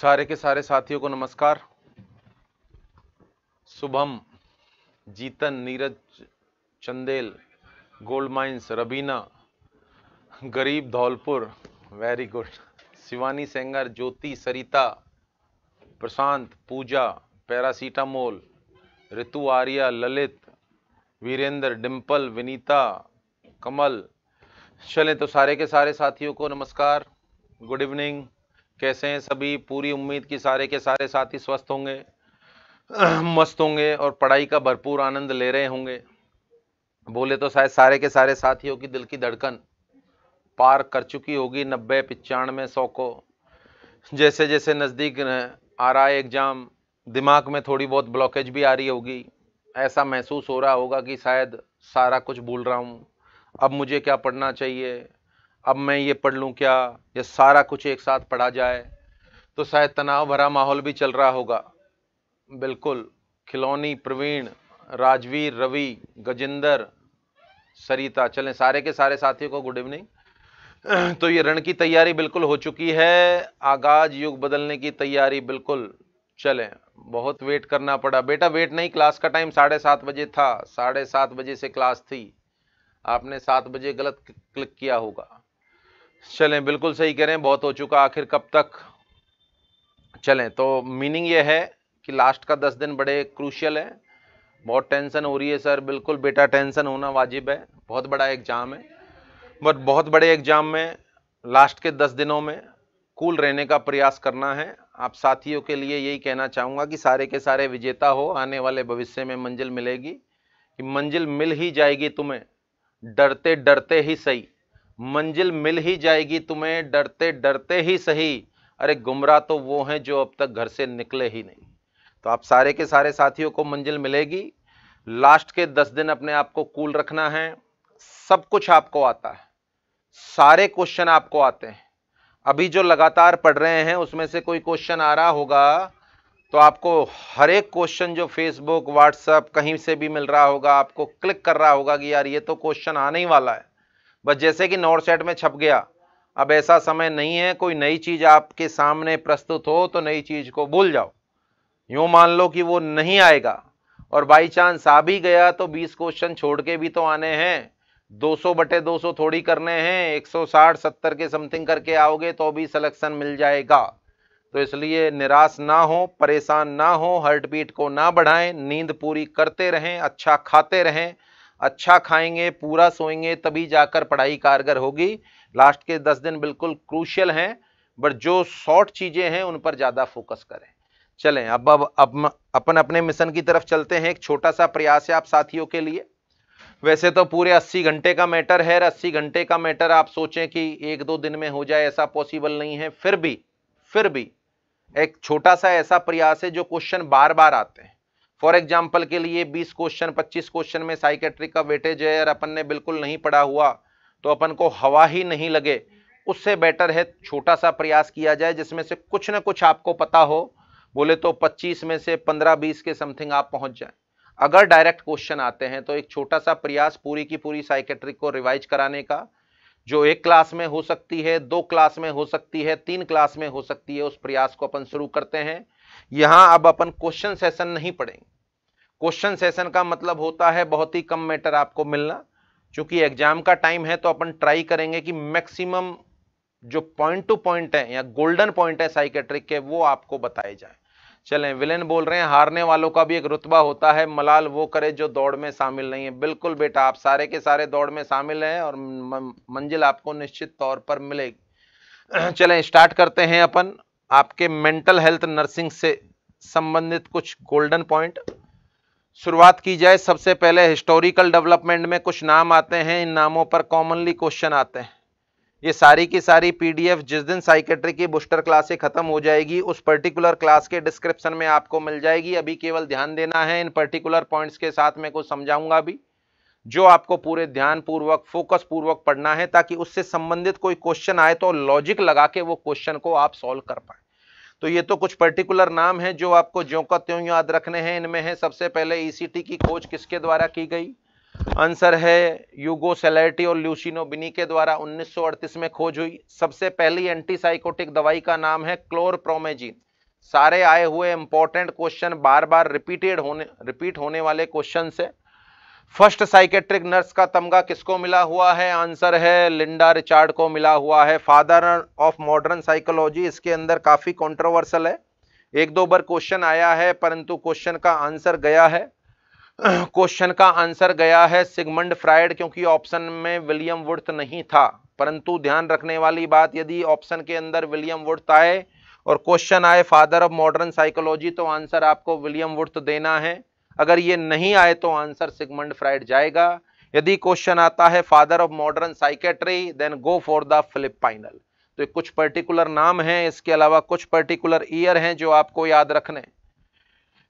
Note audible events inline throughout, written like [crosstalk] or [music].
सारे के सारे साथियों को नमस्कार शुभम जीतन नीरज चंदेल गोल्ड माइंस रबीना गरीब Dholpur very good Shivani Sengar Jyoti Sarita Prashant Pooja paracetamol Ritu Arya Lalit Virendra Dimple Vinita Kamal चलें तो सारे के सारे साथियों को नमस्कार गुड इवनिंग कैसे हैं सभी पूरी उम्मीद कि सारे के सारे साथी स्वस्थ होंगे [clears throat] मस्त होंगे और पढ़ाई का भरपूर आनंद ले रहे होंगे बोले तो शायद सारे के सारे साथियों की दिल की धड़कन पार कर चुकी होगी नब्बे पचानवे सौ को जैसे जैसे नज़दीक आ रहा है एग्ज़ाम दिमाग में थोड़ी बहुत ब्लॉकेज भी आ रही होगी ऐसा महसूस हो रहा होगा कि शायद सारा कुछ भूल रहा हूँ अब मुझे क्या पढ़ना चाहिए अब मैं ये पढ़ लूँ क्या या सारा कुछ एक साथ पढ़ा जाए तो शायद तनाव भरा माहौल भी चल रहा होगा बिल्कुल खिलौनी प्रवीण राजवीर रवि गजेंद्र सरिता चलें सारे के सारे साथियों को गुड इवनिंग तो ये रण की तैयारी बिल्कुल हो चुकी है आगाज युग बदलने की तैयारी बिल्कुल चलें बहुत वेट करना पड़ा बेटा वेट नहीं क्लास का टाइम साढ़े सात बजे था साढ़े सात बजे से क्लास थी आपने सात बजे गलत क्लिक किया होगा चलें बिल्कुल सही करें बहुत हो चुका आखिर कब तक चलें तो मीनिंग ये है कि लास्ट का दस दिन बड़े क्रूशियल है बहुत टेंशन हो रही है सर बिल्कुल बेटा टेंशन होना वाजिब है बहुत बड़ा एग्ज़ाम है बट बहुत बड़े एग्ज़ाम में लास्ट के दस दिनों में कूल रहने का प्रयास करना है आप साथियों के लिए यही कहना चाहूँगा कि सारे के सारे विजेता हो आने वाले भविष्य में मंजिल मिलेगी कि मंजिल मिल ही जाएगी तुम्हें डरते डरते ही सही मंजिल मिल ही जाएगी तुम्हें डरते डरते ही सही अरे गुमराह तो वो हैं जो अब तक घर से निकले ही नहीं तो आप सारे के सारे साथियों को मंजिल मिलेगी लास्ट के दस दिन अपने आप को कूल रखना है सब कुछ आपको आता है सारे क्वेश्चन आपको आते हैं अभी जो लगातार पढ़ रहे हैं उसमें से कोई क्वेश्चन आ रहा होगा तो आपको हर एक क्वेश्चन जो फेसबुक व्हाट्सएप कहीं से भी मिल रहा होगा आपको क्लिक कर रहा होगा कि यार ये तो क्वेश्चन आने ही वाला है बस जैसे कि नोट सेट में छप गया अब ऐसा समय नहीं है कोई नई चीज़ आपके सामने प्रस्तुत हो तो नई चीज़ को भूल जाओ यूं मान लो कि वो नहीं आएगा और बाई चांस आ भी गया तो 20 क्वेश्चन छोड़ के भी तो आने हैं 200 बटे 200 थोड़ी करने हैं 160 70 के समथिंग करके आओगे तो भी सिलेक्शन मिल जाएगा तो इसलिए निराश ना हो परेशान ना हो हर्ट बीट को ना बढ़ाएं नींद पूरी करते रहें अच्छा खाते रहें अच्छा खाएंगे पूरा सोएंगे तभी जाकर पढ़ाई कारगर होगी लास्ट के दस दिन बिल्कुल क्रूशियल हैं बट जो शॉर्ट चीज़ें हैं उन पर ज़्यादा फोकस करें चलें अब अब अब अपन अपने मिशन की तरफ चलते हैं एक छोटा सा प्रयास है आप साथियों के लिए वैसे तो पूरे 80 घंटे का मैटर है 80 घंटे का मैटर आप सोचें कि एक दो दिन में हो जाए ऐसा पॉसिबल नहीं है फिर भी फिर भी एक छोटा सा ऐसा प्रयास है जो क्वेश्चन बार बार आते हैं फॉर एग्जाम्पल के लिए 20 क्वेश्चन 25 क्वेश्चन में साइकेट्रिक का वेटेज है और अपन ने बिल्कुल नहीं पढ़ा हुआ तो अपन को हवा ही नहीं लगे उससे बेटर है छोटा सा प्रयास किया जाए जिसमें से कुछ ना कुछ आपको पता हो बोले तो 25 में से 15-20 के समथिंग आप पहुंच जाए अगर डायरेक्ट क्वेश्चन आते हैं तो एक छोटा सा प्रयास पूरी की पूरी साइकेट्रिक को रिवाइज कराने का जो एक क्लास में हो सकती है दो क्लास में हो सकती है तीन क्लास में हो सकती है उस प्रयास को अपन शुरू करते हैं यहां अब अपन क्वेश्चन सेशन नहीं पढ़ेंगे क्वेश्चन सेशन का मतलब होता है बहुत ही कम मैटर आपको मिलना चूंकि एग्जाम का टाइम है तो अपन ट्राई करेंगे कि मैक्सिमम जो पॉइंट टू पॉइंट है या गोल्डन पॉइंट है साइकेट्रिक के वो आपको बताए जाए चलें विलेन बोल रहे हैं हारने वालों का भी एक रुतबा होता है मलाल वो करे जो दौड़ में शामिल नहीं है बिल्कुल बेटा आप सारे के सारे दौड़ में शामिल हैं और मंजिल आपको निश्चित तौर पर मिलेगी [clears throat] चलें स्टार्ट करते हैं अपन आपके मेंटल हेल्थ नर्सिंग से संबंधित कुछ गोल्डन पॉइंट शुरुआत की जाए सबसे पहले हिस्टोरिकल डेवलपमेंट में कुछ नाम आते हैं इन नामों पर कॉमनली क्वेश्चन आते हैं ये सारी की सारी पीडीएफ जिस दिन साइकेट्री की बूस्टर क्लासें खत्म हो जाएगी उस पर्टिकुलर क्लास के डिस्क्रिप्शन में आपको मिल जाएगी अभी केवल ध्यान देना है इन पर्टिकुलर पॉइंट्स के साथ मैं कुछ समझाऊंगा अभी जो आपको पूरे ध्यान पूर्वक फोकस पूर्वक पढ़ना है ताकि उससे संबंधित कोई क्वेश्चन आए तो लॉजिक लगा के वो क्वेश्चन को आप सॉल्व कर पाए तो ये तो कुछ पर्टिकुलर नाम है जो आपको ज्यो का त्यों याद रखने हैं इनमें है सबसे पहले ईसीटी e की खोज किसके द्वारा की गई आंसर है यूगो सेलेटी और ल्यूसिनो बिनी के द्वारा 1938 में खोज हुई सबसे पहली एंटीसाइकोटिक दवाई का नाम है क्लोरप्रोमेजिन सारे आए हुए इंपॉर्टेंट क्वेश्चन बार बार रिपीटेड होने रिपीट होने वाले क्वेश्चन है फर्स्ट साइकेट्रिक नर्स का तमगा किसको मिला हुआ है आंसर है लिंडा रिचार्ड को मिला हुआ है फादर ऑफ मॉडर्न साइकोलॉजी इसके अंदर काफ़ी कंट्रोवर्सल है एक दो बार क्वेश्चन आया है परंतु क्वेश्चन का आंसर गया है क्वेश्चन [clears throat] का आंसर गया है सिगमंड फ्राइड क्योंकि ऑप्शन में विलियम वुड्थ नहीं था परंतु ध्यान रखने वाली बात यदि ऑप्शन के अंदर विलियम वुड्थ आए और क्वेश्चन आए फादर ऑफ मॉडर्न साइकोलॉजी तो आंसर आपको विलियम वुड्थ देना है अगर ये नहीं आए तो आंसर सिगमंड फ्राइड जाएगा यदि क्वेश्चन आता है father of modern psychiatry then go for the Philippe Pinel तो कुछ पर्टिकुलर नाम हैं इसके अलावा कुछ पर्टिकुलर ईयर हैं जो आपको याद रखने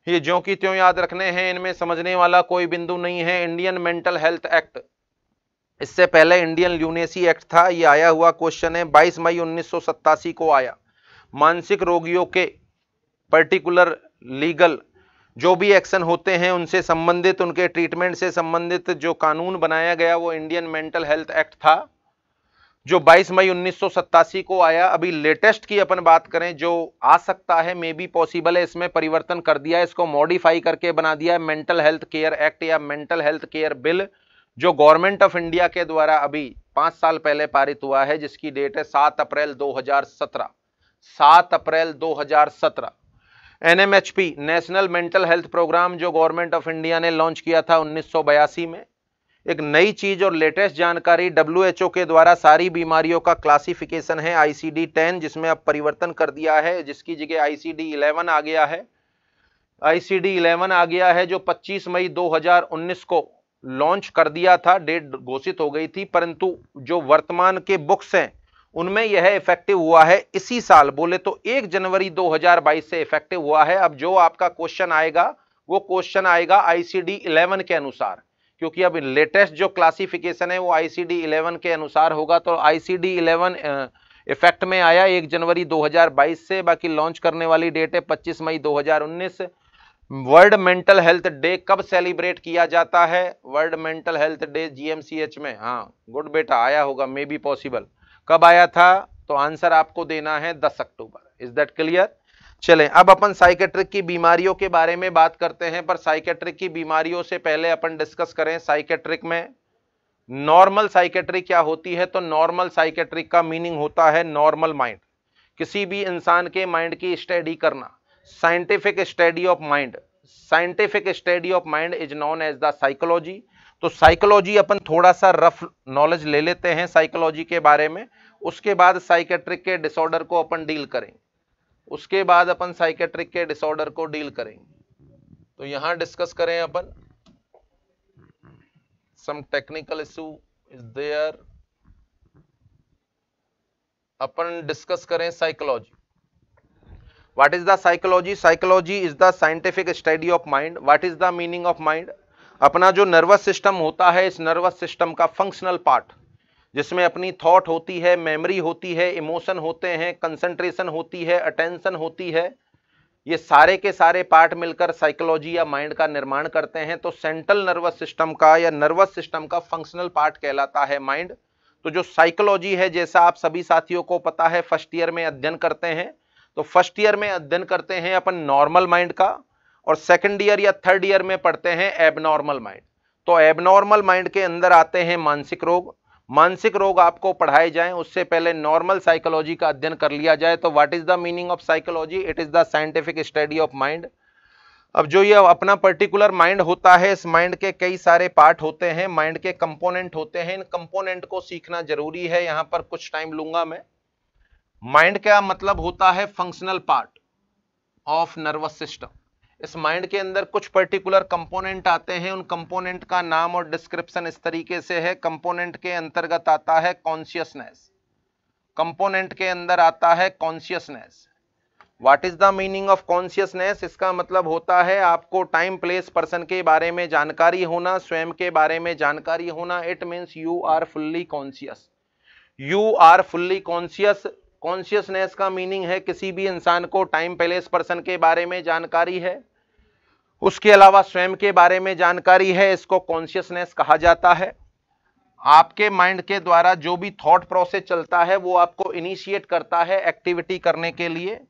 ये जो कि त्यों याद रखने हैं इनमें समझने वाला कोई बिंदु नहीं है इंडियन मेंटल हेल्थ एक्ट इससे पहले इंडियन ल्यूनेसी एक्ट था ये आया हुआ क्वेश्चन है 22 मई उन्नीस को आया मानसिक रोगियों के पर्टिकुलर लीगल जो भी एक्शन होते हैं उनसे संबंधित उनके ट्रीटमेंट से संबंधित जो कानून बनाया गया वो इंडियन मेंटल हेल्थ एक्ट था जो 22 मई उन्नीस को आया अभी लेटेस्ट की अपन बात करें जो आ सकता है मे बी पॉसिबल है इसमें परिवर्तन कर दिया इसको मॉडिफाई करके बना दिया है मेंटल हेल्थ केयर एक्ट या मेंटल हेल्थ केयर बिल जो गवर्नमेंट ऑफ इंडिया के द्वारा अभी पांच साल पहले पारित हुआ है जिसकी डेट है सात अप्रैल 2017 सात अप्रैल दो NMHP national mental health program जो गवर्नमेंट ऑफ इंडिया ने लॉन्च किया था उन्नीस में एक नई चीज और लेटेस्ट जानकारी डब्ल्यू के द्वारा सारी बीमारियों का क्लासिफिकेशन है आईसीडी 10 जिसमें अब परिवर्तन कर दिया है जिसकी जगह आईसीडी 11 आ गया है आईसीडी 11 आ गया है जो 25 मई 2019 को लॉन्च कर दिया था डेट घोषित हो गई थी परंतु जो वर्तमान के बुक्स हैं उनमें यह इफेक्टिव हुआ है इसी साल बोले तो 1 जनवरी 2022 से इफेक्टिव हुआ है अब जो आपका क्वेश्चन आएगा वो क्वेश्चन आएगा आईसीडी 11 के अनुसार क्योंकि अब लेटेस्ट जो क्लासिफिकेशन है वो आईसीडी 11 के अनुसार होगा तो आईसीडी 11 इफेक्ट में आया 1 जनवरी 2022 से बाकी लॉन्च करने वाली डेट है पच्चीस मई दो वर्ल्ड मेंटल हेल्थ डे कब सेलिब्रेट किया जाता है world mental health day GMCH में हाँ गुड बेटा आया होगा मे बी पॉसिबल कब आया था तो आंसर आपको देना है 10 अक्टूबर इज दैट क्लियर चले अब अपन साइकेट्रिक की बीमारियों के बारे में बात करते हैं पर साइकेट्रिक की बीमारियों से पहले अपन डिस्कस करें साइकेट्रिक में नॉर्मल साइकेट्रिक क्या होती है तो नॉर्मल साइकेट्रिक का मीनिंग होता है नॉर्मल माइंड किसी भी इंसान के माइंड की स्टडी करना scientific study of mind scientific study of mind is known as the psychology तो साइकोलॉजी अपन थोड़ा सा रफ नॉलेज ले लेते हैं साइकोलॉजी के बारे में उसके बाद साइकेट्रिक के डिसऑर्डर को अपन डील करेंगे उसके बाद अपन साइकेट्रिक के डिसऑर्डर को डील करेंगे तो यहां डिस्कस करें अपन some technical issue is there अपन डिस्कस करें psychology what is the psychology psychology is the scientific study of mind what is the meaning of mind अपना जो नर्वस सिस्टम होता है इस नर्वस सिस्टम का फंक्शनल पार्ट जिसमें अपनी थॉट होती है मेमोरी होती है इमोशन होते हैं कंसंट्रेशन होती है अटेंशन होती है ये सारे के सारे पार्ट मिलकर साइकोलॉजी या माइंड का निर्माण करते हैं तो सेंट्रल नर्वस सिस्टम का या नर्वस सिस्टम का फंक्शनल पार्ट कहलाता है माइंड तो जो साइकोलॉजी है जैसा आप सभी साथियों को पता है फर्स्ट ईयर में अध्ययन करते हैं तो फर्स्ट ईयर में अध्ययन करते हैं अपन नॉर्मल माइंड का और सेकेंड ईयर या थर्ड ईयर में पढ़ते हैं एबनॉर्मल माइंड तो एबनॉर्मल माइंड के अंदर आते हैं मानसिक रोग मानसिक रोग आपको पढ़ाए जाएं उससे पहले नॉर्मल साइकोलॉजी का अध्ययन कर लिया जाए तो what is the meaning of psychology it is the scientific study of mind अब जो ये अपना पर्टिकुलर माइंड होता है इस माइंड के कई सारे पार्ट होते हैं माइंड के कंपोनेंट होते हैं इन कंपोनेंट को सीखना जरूरी है यहां पर कुछ टाइम लूंगा मैं माइंड का मतलब होता है functional part of nervous system इस माइंड के अंदर कुछ पर्टिकुलर कंपोनेंट आते हैं उन कंपोनेंट का नाम और डिस्क्रिप्शन इस तरीके से है कंपोनेंट के अंतर्गत आता है कॉन्सियसनेस कंपोनेंट के अंदर आता है consciousness what is the meaning of consciousness इसका मतलब होता है आपको टाइम प्लेस पर्सन के बारे में जानकारी होना स्वयं के बारे में जानकारी होना it means you are fully conscious you are fully conscious consciousness का मीनिंग है किसी भी इंसान को टाइम प्लेस पर्सन के बारे में जानकारी है उसके अलावा स्वयं के बारे में जानकारी है इसको कॉन्शियसनेस कहा जाता है आपके माइंड के द्वारा जो भी थॉट प्रोसेस चलता है वो आपको इनिशिएट करता है एक्टिविटी करने के लिए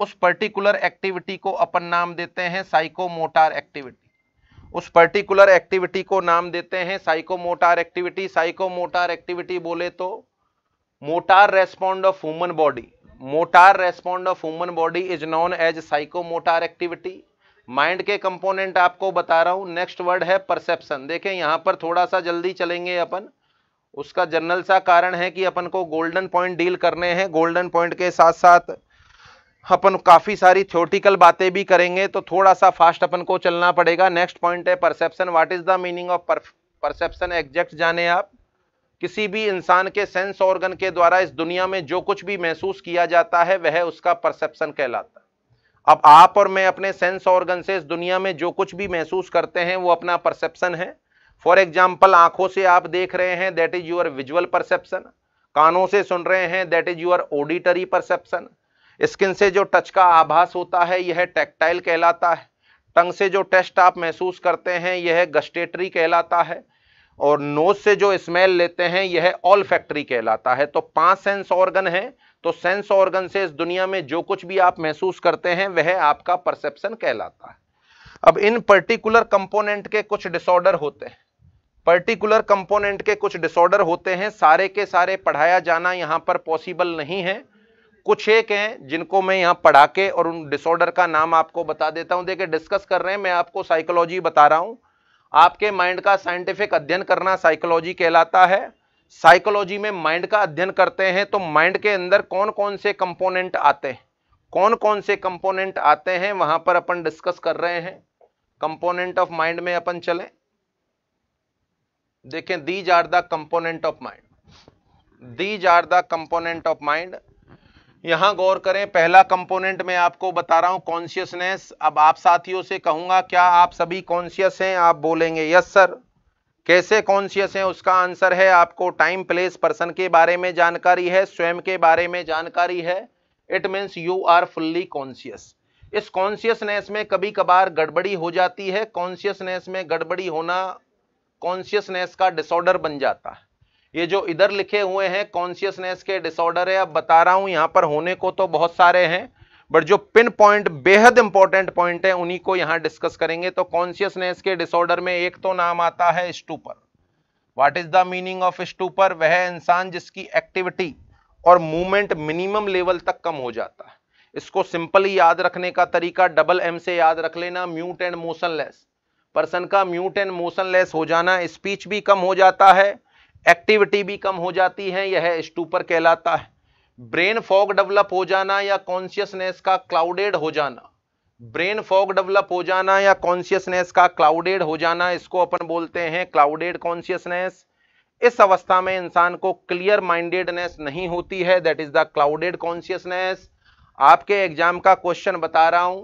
उस पर्टिकुलर एक्टिविटी को अपन नाम देते हैं साइकोमोटार एक्टिविटी उस पर्टिकुलर एक्टिविटी को नाम देते हैं साइकोमोटार एक्टिविटी साइकोमोटार एक्टिविटी बोले तो motor respond of human body motor respond of human body is known as psychomotor activity mind के कंपोनेंट आपको बता रहा हूं नेक्स्ट वर्ड है परसेप्शन देखें यहां पर थोड़ा सा जल्दी चलेंगे अपन उसका जनरल सा कारण है कि अपन को गोल्डन पॉइंट डील करने हैं गोल्डन पॉइंट के साथ साथ अपन काफ़ी सारी थ्योटिकल बातें भी करेंगे तो थोड़ा सा फास्ट अपन को चलना पड़ेगा नेक्स्ट पॉइंट है perception what is the meaning of perception exact जाने आप किसी भी इंसान के सेंस ऑर्गन के द्वारा इस दुनिया में जो कुछ भी महसूस किया जाता है वह उसका परसेप्शन कहलाता है अब आप और मैं अपने सेंस ऑर्गन से इस दुनिया में जो कुछ भी महसूस करते हैं वो अपना परसेप्शन है फॉर एग्जाम्पल आंखों से आप देख रहे हैं that is your visual perception कानों से सुन रहे हैं that is your auditory perception skin से जो टच का आभास होता है यह टेक्टाइल कहलाता है टंग से जो टेस्ट आप महसूस करते हैं यह गस्टेटरी कहलाता है और नोज से जो स्मेल लेते हैं यह ऑल फैक्ट्री कहलाता है तो पांच सेंस ऑर्गन है तो सेंस ऑर्गन से इस दुनिया में जो कुछ भी आप महसूस करते हैं वह आपका परसेप्शन कहलाता है अब इन पर्टिकुलर कंपोनेंट के कुछ डिसऑर्डर होते हैं पर्टिकुलर कंपोनेंट के कुछ डिसऑर्डर होते हैं सारे के सारे पढ़ाया जाना यहाँ पर पॉसिबल नहीं है कुछ एक हैं जिनको मैं यहां पढ़ा के और उन डिसऑर्डर का नाम आपको बता देता हूं देखिए डिस्कस कर रहे हैं मैं आपको साइकोलॉजी बता रहा हूं आपके माइंड का साइंटिफिक अध्ययन करना साइकोलॉजी कहलाता है साइकोलॉजी में माइंड का अध्ययन करते हैं तो माइंड के अंदर कौन कौन से कंपोनेंट आते हैं कौन कौन से कंपोनेंट आते हैं वहां पर अपन डिस्कस कर रहे हैं कंपोनेंट ऑफ माइंड में अपन चले देखें these are the component of mind these are the component of mind यहां गौर करें पहला कंपोनेंट मैं आपको बता रहा हूं कॉन्सियसनेस अब आप साथियों से कहूंगा क्या आप सभी कॉन्सियस हैं आप बोलेंगे यस सर कैसे कॉन्शियस है उसका आंसर है आपको टाइम प्लेस पर्सन के बारे में जानकारी है स्वयं के बारे में जानकारी है it means you are fully conscious इस कॉन्शियसनेस में कभी कभार गड़बड़ी हो जाती है कॉन्शियसनेस में गड़बड़ी होना कॉन्शियसनेस का डिसऑर्डर बन जाता है ये जो इधर लिखे हुए हैं कॉन्शियसनेस के डिसऑर्डर है अब बता रहा हूं यहां पर होने को तो बहुत सारे हैं बट जो पिन पॉइंट बेहद इंपॉर्टेंट पॉइंट है उन्हीं को यहां डिस्कस करेंगे तो कॉन्सियसनेस के डिसऑर्डर में एक तो नाम आता है stupor what is the meaning of stupor वह इंसान जिसकी एक्टिविटी और मूवमेंट मिनिमम लेवल तक कम हो जाता है इसको सिंपली याद रखने का तरीका डबल एम से याद रख लेना म्यूट एंड मोशनलेस पर्सन का म्यूट एंड मोशनलेस हो जाना स्पीच भी कम हो जाता है एक्टिविटी भी कम हो जाती है यह स्टूपर कहलाता है ब्रेन फॉग डेवलप हो जाना या कॉन्शियसनेस का क्लाउडेड हो जाना ब्रेन फॉग डेवलप हो जाना या कॉन्शियसनेस का क्लाउडेड हो जाना इसको अपन बोलते हैं क्लाउडेड कॉन्शियसनेस इस अवस्था में इंसान को क्लियर माइंडेडनेस नहीं होती है that is the clouded consciousness आपके एग्जाम का क्वेश्चन बता रहा हूं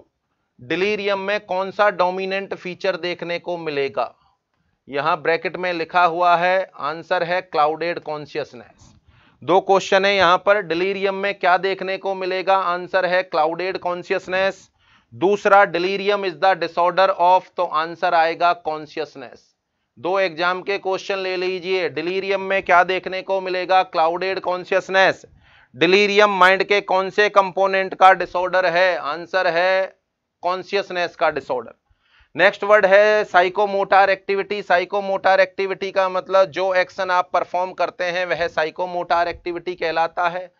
डिलीरियम में कौन सा डोमिनेंट फीचर देखने को मिलेगा यहां ब्रैकेट में लिखा हुआ है आंसर है क्लाउडेड कॉन्शियसनेस दो क्वेश्चन है यहां पर डिलीरियम में क्या देखने को मिलेगा आंसर है क्लाउडेड कॉन्शियसनेस दूसरा delirium is the disorder of तो आंसर आएगा कॉन्शियसनेस दो एग्जाम के क्वेश्चन ले लीजिए डिलीरियम में क्या देखने को मिलेगा क्लाउडेड कॉन्शियसनेस डिलीरियम माइंड के कौन से कंपोनेंट का डिसऑर्डर है आंसर है कॉन्सियसनेस का डिसऑर्डर नेक्स्ट वर्ड है साइकोमोटार एक्टिविटी साइकोमोटार एक्टिविटी का मतलब जो एक्शन आप परफॉर्म करते हैं वह साइकोमोटार एक्टिविटी कहलाता है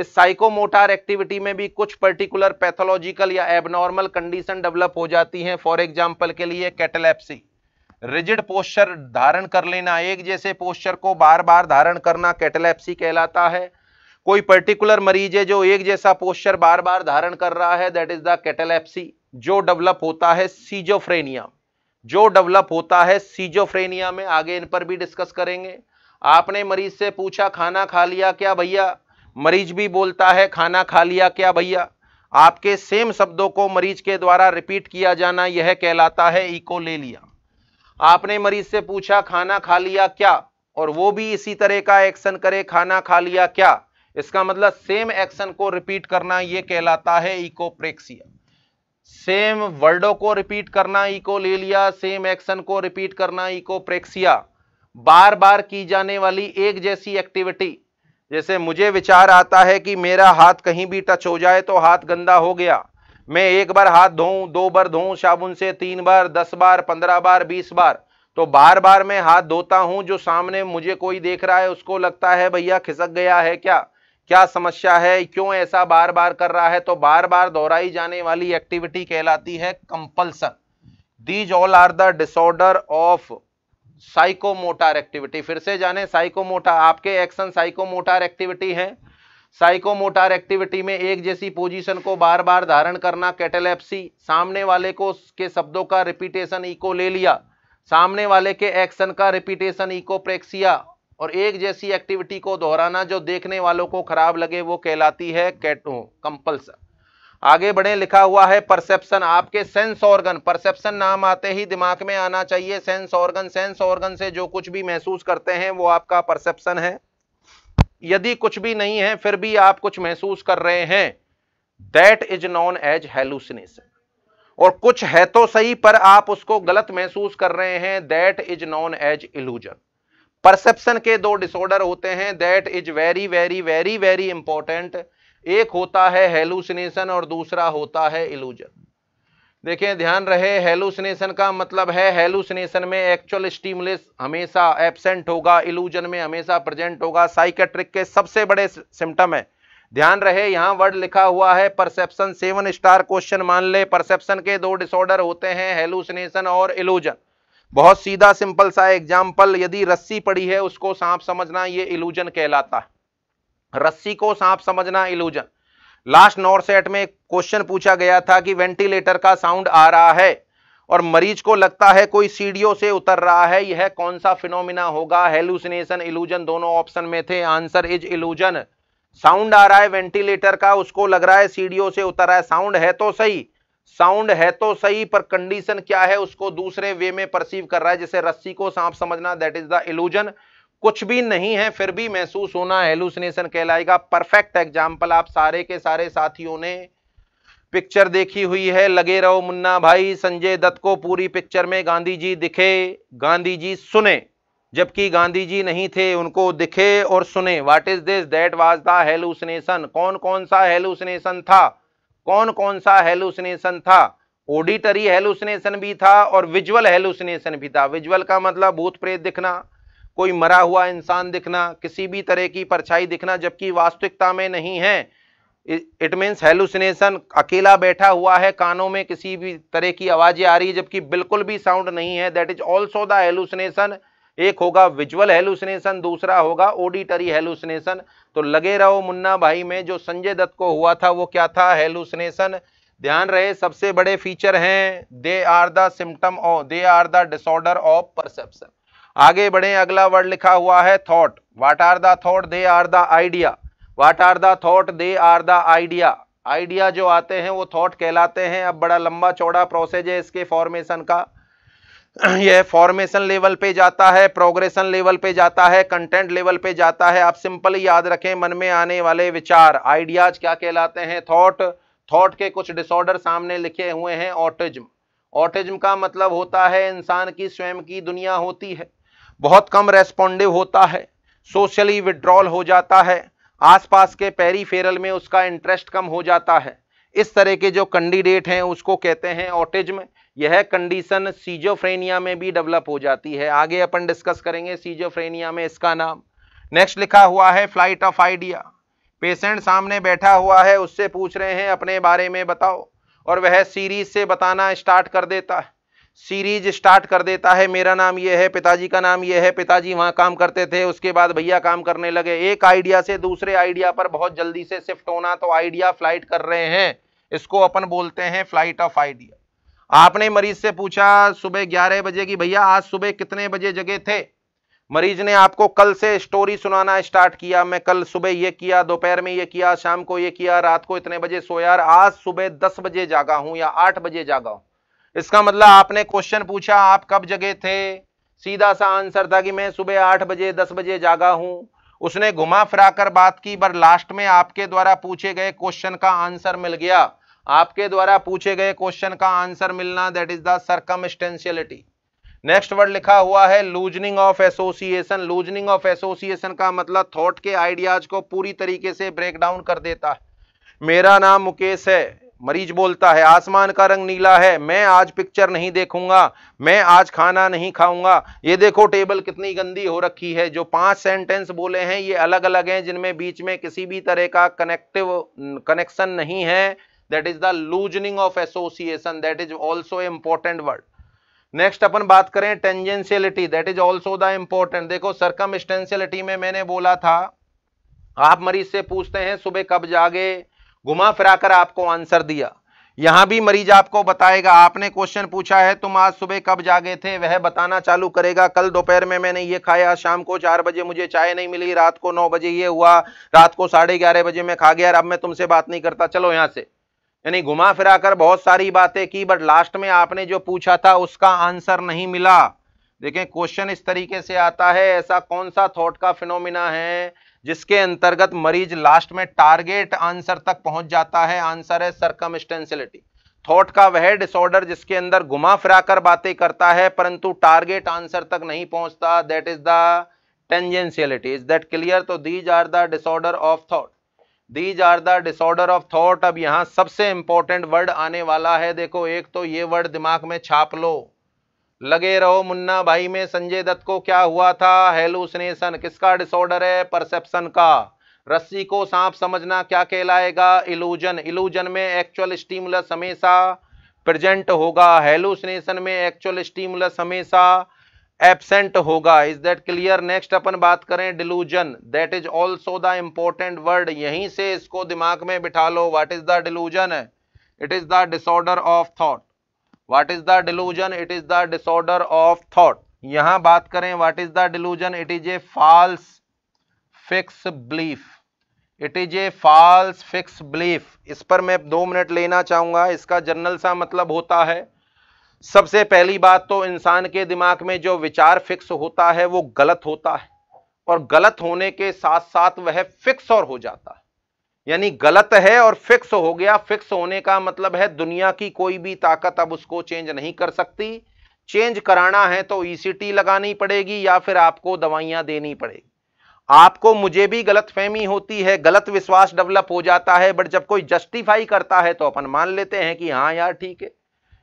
इस साइकोमोटार एक्टिविटी में भी कुछ पर्टिकुलर पैथोलॉजिकल या एबनॉर्मल कंडीशन डेवलप हो जाती हैं फॉर एग्जाम्पल के लिए कैटलेप्सी रिजिड पोस्चर धारण कर लेना एक जैसे पोस्चर को बार बार धारण करना कैटलेप्सी कहलाता है कोई पर्टिकुलर मरीज है जो एक जैसा पोस्चर बार बार धारण कर रहा है दैट इज द कैटलेप्सी जो डेवलप होता है सीजोफ्रेनिया जो डेवलप होता है सीजोफ्रेनिया में आगे इन पर भी डिस्कस करेंगे आपने मरीज से पूछा खाना खा लिया क्या भैया मरीज भी बोलता है खाना खा लिया क्या भैया आपके सेम शब्दों को मरीज के द्वारा रिपीट किया जाना यह कहलाता है इको ले लिया आपने मरीज से पूछा खाना खा लिया क्या और वो भी इसी तरह का एक्शन करे खाना खा लिया क्या इसका मतलब सेम एक्शन को रिपीट करना यह कहलाता है इकोप्रेक्सिया सेम वर्डों को रिपीट करना इको ले लिया सेम एक्शन को रिपीट करना इको प्रेक्सिया बार बार की जाने वाली एक जैसी एक्टिविटी जैसे मुझे विचार आता है कि मेरा हाथ कहीं भी टच हो जाए तो हाथ गंदा हो गया मैं एक बार हाथ धोऊं दो बार धोऊं साबुन से तीन बार दस बार पंद्रह बार बीस बार तो बार बार मैं हाथ धोता हूं जो सामने मुझे कोई देख रहा है उसको लगता है भैया खिसक गया है क्या क्या समस्या है क्यों ऐसा बार बार कर रहा है तो बार बार दोहराई जाने वाली एक्टिविटी कहलाती है compulsion these all are the disorder of psychomotor activity फिर से जाने साइकोमोटर आपके एक्शन साइकोमोटर एक्टिविटी है साइकोमोटर एक्टिविटी में एक जैसी पोजीशन को बार बार धारण करना कैटेलेप्सी सामने वाले को के शब्दों का रिपीटेशन इको ले लिया सामने वाले के एक्शन का रिपीटेशन इकोप्रेक्सिया और एक जैसी एक्टिविटी को दोहराना जो देखने वालों को खराब लगे वो कहलाती है कैटो कंपल्स आगे बढ़े लिखा हुआ है परसेप्शन आपके सेंस ऑर्गन परसेप्शन नाम आते ही दिमाग में आना चाहिए सेंस ऑर्गन सेंस ऑर्गन से जो कुछ भी महसूस करते हैं वो आपका परसेप्शन है यदि कुछ भी नहीं है फिर भी आप कुछ महसूस कर रहे हैं that is known as hallucination और कुछ है तो सही पर आप उसको गलत महसूस कर रहे हैं that is known as illusion perception के दो डिसऑर्डर होते हैं that is very very very very important एक होता है हेलुसिनेशन और दूसरा होता है इलूजन देखें ध्यान रहे हेलुसिनेशन का मतलब है हेलुसिनेशन में एक्चुअल स्टीमलेस हमेशा एबसेंट होगा इलूजन में हमेशा प्रेजेंट होगा साइकेट्रिक के सबसे बड़े सिम्टम है ध्यान रहे यहां वर्ड लिखा हुआ है परसेप्शन सेवन स्टार क्वेश्चन मान ले परसेप्शन के दो डिसऑर्डर होते हैं हेलुसिनेशन और इलूजन बहुत सीधा सिंपल सा एग्जाम्पल यदि रस्सी पड़ी है उसको सांप समझना ये इलूजन कहलाता है रस्सी को सांप समझना इलूजन लास्ट नॉर सेट में क्वेश्चन पूछा गया था कि वेंटिलेटर का साउंड आ रहा है और मरीज को लगता है कोई सीढ़ियों से उतर रहा है यह कौन सा फिनोमिना होगा हेलुसिनेशन इलूजन दोनों ऑप्शन में थे आंसर इज इलूजन साउंड आ रहा है वेंटिलेटर का उसको लग रहा है सीढ़ियों से उतर रहा है साउंड है तो सही साउंड है तो सही पर कंडीशन क्या है उसको दूसरे वे में परसीव कर रहा है जैसे रस्सी को सांप समझना दैट इज द इल्यूजन कुछ भी नहीं है फिर भी महसूस होना हेलुसिनेशन कहलाएगा परफेक्ट एग्जाम्पल आप सारे के सारे साथियों ने पिक्चर देखी हुई है लगे रहो मुन्ना भाई संजय दत्त को पूरी पिक्चर में गांधी जी दिखे गांधी जी सुने जबकि गांधी जी नहीं थे उनको दिखे और सुने what is this that was the hallucination कौन कौन सा हेलुसिनेशन था कौन कौन सा हेलुसिनेशन था ऑडिटरी हेलुसिनेशन भी था और विजुअल हेलुसिनेशन भी था विजुअल का मतलब भूत प्रेत दिखना कोई मरा हुआ इंसान दिखना किसी भी तरह की परछाई दिखना जबकि वास्तविकता में नहीं है इट मीन्स हेलुसिनेशन अकेला बैठा हुआ है कानों में किसी भी तरह की आवाज़ें आ रही है जबकि बिल्कुल भी साउंड नहीं है that is also the hallucination एक होगा विजुअल हेलुसिनेशन दूसरा होगा ऑडिटरी हेलुसिनेशन तो लगे रहो मुन्ना भाई में जो संजय दत्त को हुआ था वो क्या था हेलुसनेशन ध्यान रहे सबसे बड़े फीचर हैं they are the symptom of they are the disorder of perception आगे बढ़े अगला वर्ड लिखा हुआ है thought what are the thought they are the idea what are the thought they are the idea idea जो आते हैं वो थॉट कहलाते हैं अब बड़ा लंबा चौड़ा प्रोसेस है इसके फॉर्मेशन का [clears throat] यह फॉर्मेशन लेवल पे जाता है प्रोग्रेशन लेवल पे जाता है कंटेंट लेवल पे जाता है आप सिंपल याद रखें मन में आने वाले विचार आइडियाज क्या कहलाते हैं थॉट थॉट के कुछ डिसऑर्डर सामने लिखे हुए हैं ऑटिज्म ऑटिज्म का मतलब होता है इंसान की स्वयं की दुनिया होती है बहुत कम रेस्पॉन्डिव होता है सोशली विड्रॉल हो जाता है आसपास के पेरीफेरल में उसका इंटरेस्ट कम हो जाता है इस तरह के जो कैंडिडेट हैं उसको कहते हैं ऑटिज्म यह कंडीशन सीजोफ्रेनिया में भी डेवलप हो जाती है आगे अपन डिस्कस करेंगे सीजोफ्रेनिया में इसका नाम नेक्स्ट लिखा हुआ है फ्लाइट ऑफ आइडिया पेशेंट सामने बैठा हुआ है उससे पूछ रहे हैं अपने बारे में बताओ और वह सीरीज से बताना स्टार्ट कर देता है सीरीज स्टार्ट कर देता है मेरा नाम ये है पिताजी का नाम ये है पिताजी वहाँ काम करते थे उसके बाद भैया काम करने लगे एक आइडिया से दूसरे आइडिया पर बहुत जल्दी से शिफ्ट होना तो आइडिया फ्लाइट कर रहे हैं इसको अपन बोलते हैं फ्लाइट ऑफ आइडिया आपने मरीज से पूछा सुबह ग्यारह बजे की भैया आज सुबह कितने बजे जगे थे मरीज ने आपको कल से स्टोरी सुनाना स्टार्ट किया मैं कल सुबह ये किया दोपहर में ये किया शाम को ये किया रात को इतने बजे सोया आज सुबह दस बजे जागा हूं या आठ बजे जागा हूं इसका मतलब आपने क्वेश्चन पूछा आप कब जगे थे सीधा सा आंसर था कि मैं सुबह आठ बजे दस बजे जागा हूं उसने घुमा फिरा बात की पर लास्ट में आपके द्वारा पूछे गए क्वेश्चन का आंसर मिल गया आपके द्वारा पूछे गए क्वेश्चन का आंसर मिलना that is the circum next word लिखा हुआ है loosening of association loosening of association का मतलब थॉट के आइडियाज को पूरी तरीके से ब्रेक डाउन कर देता है मेरा नाम मुकेश है मरीज बोलता है आसमान का रंग नीला है मैं आज पिक्चर नहीं देखूंगा मैं आज खाना नहीं खाऊंगा ये देखो टेबल कितनी गंदी हो रखी है जो पांच सेंटेंस बोले हैं ये अलग अलग हैं जिनमें बीच में किसी भी तरह का कनेक्टिव कनेक्शन नहीं है that is the loosening of association that is also important word next अपन बात करें tangentiality that is also the important देखो सरकम में मैंने बोला था आप मरीज से पूछते हैं सुबह कब जागे घुमा फिराकर आपको आंसर दिया यहां भी मरीज आपको बताएगा आपने क्वेश्चन पूछा है तुम आज सुबह कब जागे थे वह बताना चालू करेगा कल दोपहर में मैंने ये खाया शाम को चार बजे मुझे चाय नहीं मिली रात को नौ बजे ये हुआ रात को साढ़े ग्यारह बजे मैं खा गया अब मैं तुमसे बात नहीं करता चलो यहां से यानी घुमा फिरा कर बहुत सारी बातें की बट लास्ट में आपने जो पूछा था उसका आंसर नहीं मिला देखें क्वेश्चन इस तरीके से आता है ऐसा कौन सा थॉट का फिनोमिना है जिसके अंतर्गत मरीज लास्ट में टारगेट आंसर तक पहुंच जाता है आंसर है सरकम थॉट का वह डिसऑर्डर जिसके अंदर घुमा फिरा कर बातें करता है परंतु टारगेट आंसर तक नहीं पहुंचता that is the tangentiality is that clear तो these are the disorder of thought these are the disorder of thought अब यहाँ सबसे इंपॉर्टेंट वर्ड आने वाला है देखो एक तो ये वर्ड दिमाग में छाप लो लगे रहो मुन्ना भाई में संजय दत्त को क्या हुआ था हेलुसनेशन किसका डिसऑर्डर है परसेप्शन का रस्सी को सांप समझना क्या कहलाएगा इलूजन इलूजन में एक्चुअल स्टीमुलस हमेशा प्रेजेंट होगा हेलुसनेशन में एक्चुअल स्टीमुलस हमेशा एबसेंट होगा इज दैट क्लियर नेक्स्ट अपन बात करें delusion that is also the important word यहीं से इसको दिमाग में बिठा लो what is the delusion it is the disorder of thought what is the delusion it is the disorder of thought यहां बात करें what is the delusion it is a false fix belief it is a false fix belief इस पर मैं दो minute लेना चाहूंगा इसका जनरल सा मतलब होता है सबसे पहली बात तो इंसान के दिमाग में जो विचार फिक्स होता है वो गलत होता है और गलत होने के साथ साथ वह फिक्स और हो जाता है यानी गलत है और फिक्स हो गया फिक्स होने का मतलब है दुनिया की कोई भी ताकत अब उसको चेंज नहीं कर सकती चेंज कराना है तो ईसीटी e लगानी पड़ेगी या फिर आपको दवाइयां देनी पड़ेगी आपको मुझे भी गलत फहमी होती है गलत विश्वास डेवलप हो जाता है बट जब कोई जस्टिफाई करता है तो अपन मान लेते हैं कि हाँ यार ठीक है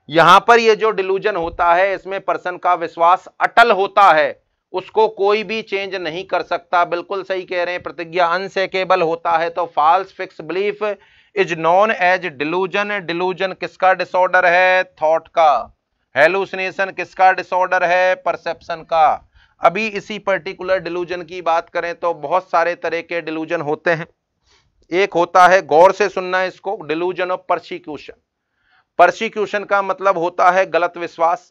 यहां पर ये जो डिलूजन होता है इसमें पर्सन का विश्वास अटल होता है उसको कोई भी चेंज नहीं कर सकता बिल्कुल सही कह रहे हैं प्रतिज्ञा अनसेकेबल होता है तो false fix belief is known as delusion delusion किसका डिसऑर्डर है थॉट का हेलुसिनेशन किसका डिसऑर्डर है परसेप्शन का अभी इसी पर्टिकुलर डिलूजन की बात करें तो बहुत सारे तरह के डिलूजन होते हैं एक होता है गौर से सुनना इसको डिलूजन ऑफ परसिक्यूशन परसिक्यूशन का मतलब होता है गलत विश्वास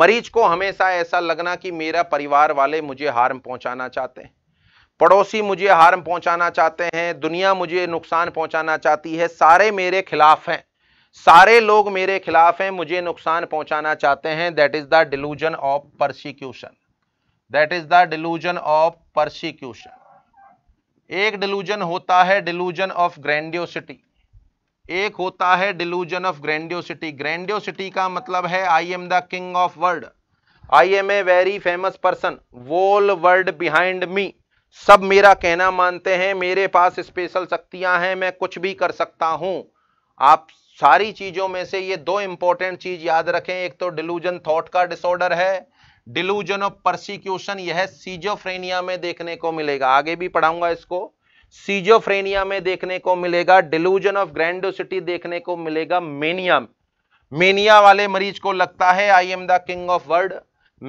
मरीज को हमेशा ऐसा लगना कि मेरा परिवार वाले मुझे हार्म पहुंचाना चाहते हैं पड़ोसी मुझे हार्म पहुंचाना चाहते हैं दुनिया मुझे नुकसान पहुंचाना चाहती है सारे मेरे खिलाफ हैं सारे लोग मेरे खिलाफ हैं मुझे नुकसान पहुंचाना चाहते हैं that is the delusion of persecution that is the delusion of persecution एक डिलूजन होता है डिलूजन ऑफ ग्रैंडियोसिटी एक होता है डिलूजन ऑफ ग्रैंडियोसिटी ग्रैंडियोसिटी का मतलब है I am the king of world I am a very famous person whole world behind me सब मेरा कहना मानते हैं मेरे पास स्पेशल शक्तियां हैं मैं कुछ भी कर सकता हूं आप सारी चीजों में से ये दो इंपॉर्टेंट चीज याद रखें एक तो डिलूजन थॉट का डिसऑर्डर है डिलूजन ऑफ परसिक्यूशन यह सीजोफ्रेनिया में देखने को मिलेगा आगे भी पढ़ाऊंगा इसको सीजोफ्रेनिया में देखने को मिलेगा डिलूजन ऑफ ग्रैंडोसिटी देखने को मिलेगा मेनिया मेनिया वाले मरीज को लगता है I am the king of world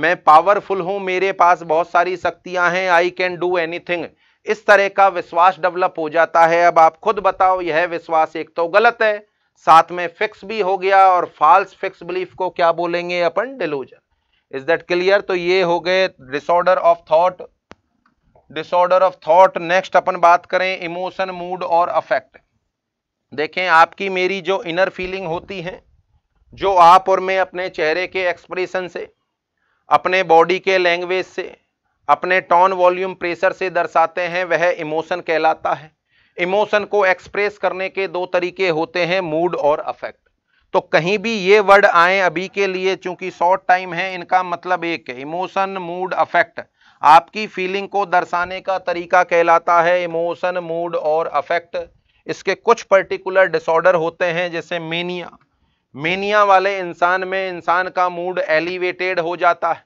मैं पावरफुल हूं मेरे पास बहुत सारी शक्तियां हैं आई कैन डू एनीथिंग इस तरह का विश्वास डेवलप हो जाता है अब आप खुद बताओ यह विश्वास एक तो गलत है साथ में फिक्स भी हो गया और फॉल्स फिक्स बिलीफ को क्या बोलेंगे अपन डिलूजन इज दैट क्लियर तो ये हो गए disorder of thought disorder of thought next अपन बात करें इमोशन मूड और अफेक्ट देखें आपकी मेरी जो इनर फीलिंग होती है जो आप और मैं अपने चेहरे के एक्सप्रेशन से अपने बॉडी के लैंग्वेज से अपने टॉन वॉल्यूम प्रेशर से दर्शाते हैं वह इमोशन कहलाता है इमोशन को एक्सप्रेस करने के दो तरीके होते हैं मूड और अफेक्ट तो कहीं भी ये वर्ड आए अभी के लिए चूंकि शॉर्ट टाइम है इनका मतलब एक है इमोशन मूड अफेक्ट आपकी फीलिंग को दर्शाने का तरीका कहलाता है इमोशन मूड और अफेक्ट इसके कुछ पर्टिकुलर डिसऑर्डर होते हैं जैसे मेनिया मेनिया वाले इंसान में इंसान का मूड एलिवेटेड हो जाता है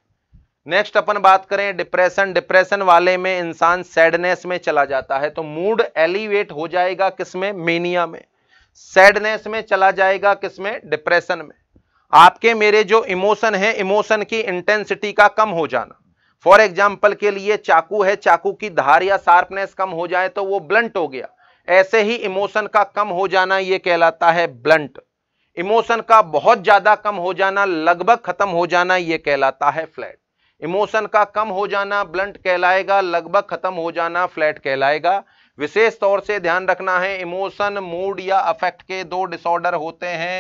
नेक्स्ट अपन बात करें डिप्रेशन डिप्रेशन वाले में इंसान सैडनेस में चला जाता है तो मूड एलिवेट हो जाएगा किसमें मेनिया में सैडनेस में चला जाएगा किसमें डिप्रेशन में आपके मेरे जो इमोशन है इमोशन की इंटेंसिटी का कम हो जाना फॉर एग्जाम्पल के लिए चाकू है चाकू की धार या शार्पनेस कम हो जाए तो वो ब्लंट हो गया ऐसे ही इमोशन का कम हो जाना ये कहलाता है ब्लंट इमोशन का बहुत ज्यादा कम हो जाना लगभग खत्म हो जाना ये कहलाता है फ्लैट इमोशन का कम हो जाना ब्लंट कहलाएगा लगभग खत्म हो जाना फ्लैट कहलाएगा विशेष तौर से ध्यान रखना है इमोशन मूड या अफेक्ट के दो डिसऑर्डर होते हैं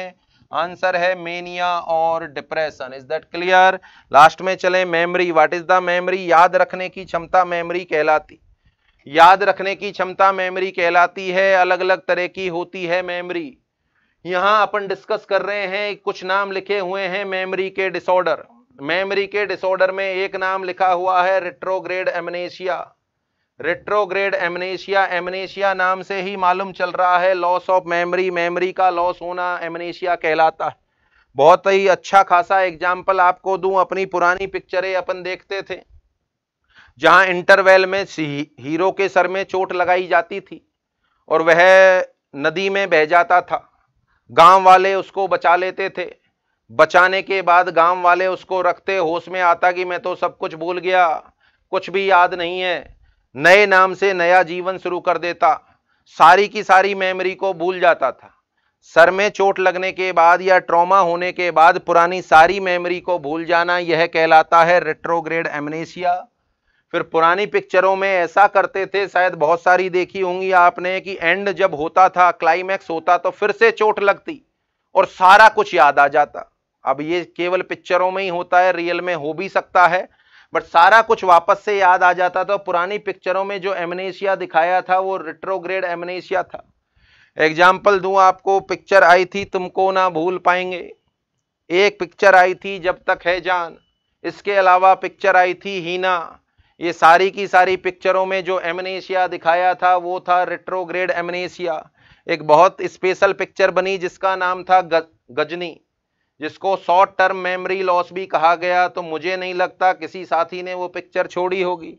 आंसर है मेनिया और depression is that clear last में चले memory what is the memory याद रखने की क्षमता मेमोरी कहलाती याद रखने की क्षमता मेमोरी कहलाती है अलग अलग तरह की होती है मेमोरी यहां अपन डिस्कस कर रहे हैं कुछ नाम लिखे हुए हैं मेमोरी के डिसऑर्डर मेमोरी के डिसऑर्डर में एक नाम लिखा हुआ है retrograde amnesia retrograde amnesia amnesia नाम से ही मालूम चल रहा है लॉस ऑफ मेमोरी मेमोरी का लॉस होना एमनेशिया कहलाता है बहुत ही अच्छा खासा एग्जाम्पल आपको दूं अपनी पुरानी पिक्चरें अपन देखते थे जहां इंटरवेल में हीरो के सर में चोट लगाई जाती थी और वह नदी में बह जाता था गांव वाले उसको बचा लेते थे बचाने के बाद गांव वाले उसको रखते होश में आता कि मैं तो सब कुछ भूल गया कुछ भी याद नहीं है नए नाम से नया जीवन शुरू कर देता सारी की सारी मेमोरी को भूल जाता था सर में चोट लगने के बाद या ट्रॉमा होने के बाद पुरानी सारी मेमोरी को भूल जाना यह कहलाता है रेट्रोग्रेड एमनेशिया फिर पुरानी पिक्चरों में ऐसा करते थे शायद बहुत सारी देखी होंगी आपने कि एंड जब होता था क्लाइमैक्स होता तो फिर से चोट लगती और सारा कुछ याद आ जाता अब ये केवल पिक्चरों में ही होता है रियल में हो भी सकता है बट सारा कुछ वापस से याद आ जाता था पुरानी पिक्चरों में जो एमनेशिया दिखाया था वो रिट्रोग्रेड एमनेशिया था एग्जाम्पल दू आपको पिक्चर आई थी तुमको ना भूल पाएंगे एक पिक्चर आई थी जब तक है जान इसके अलावा पिक्चर आई थी हीना ये सारी की सारी पिक्चरों में जो एमनेशिया दिखाया था वो था रिट्रोग्रेड एमनेशिया एक बहुत स्पेशल पिक्चर बनी जिसका नाम था गजनी जिसको शॉर्ट टर्म मेमोरी लॉस भी कहा गया तो मुझे नहीं लगता किसी साथी ने वो पिक्चर छोड़ी होगी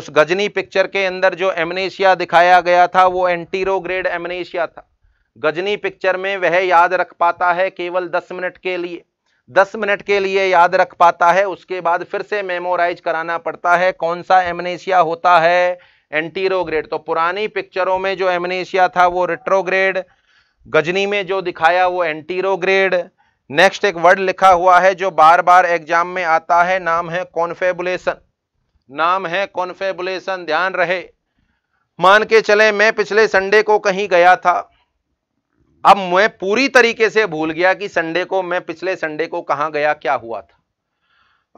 उस गजनी पिक्चर के अंदर जो एमनेशिया दिखाया गया था वो एंटीरोग्रेड एमनेशिया था गजनी पिक्चर में वह याद रख पाता है केवल दस मिनट के लिए दस मिनट के लिए याद रख पाता है उसके बाद फिर से मेमोराइज कराना पड़ता है कौन सा एमनेशिया होता है एंटीरोग्रेड तो पुरानी पिक्चरों में जो एमनेशिया था वो रिट्रोग्रेड गजनी में जो दिखाया वो एंटीरोग्रेड नेक्स्ट एक वर्ड लिखा हुआ है जो बार बार एग्जाम में आता है नाम है कॉन्फेबुलेशन नाम है कॉन्फेबुलेशन ध्यान रहे मान के चले मैं पिछले संडे को कहीं गया था अब मैं पूरी तरीके से भूल गया कि संडे को मैं पिछले संडे को कहां गया क्या हुआ था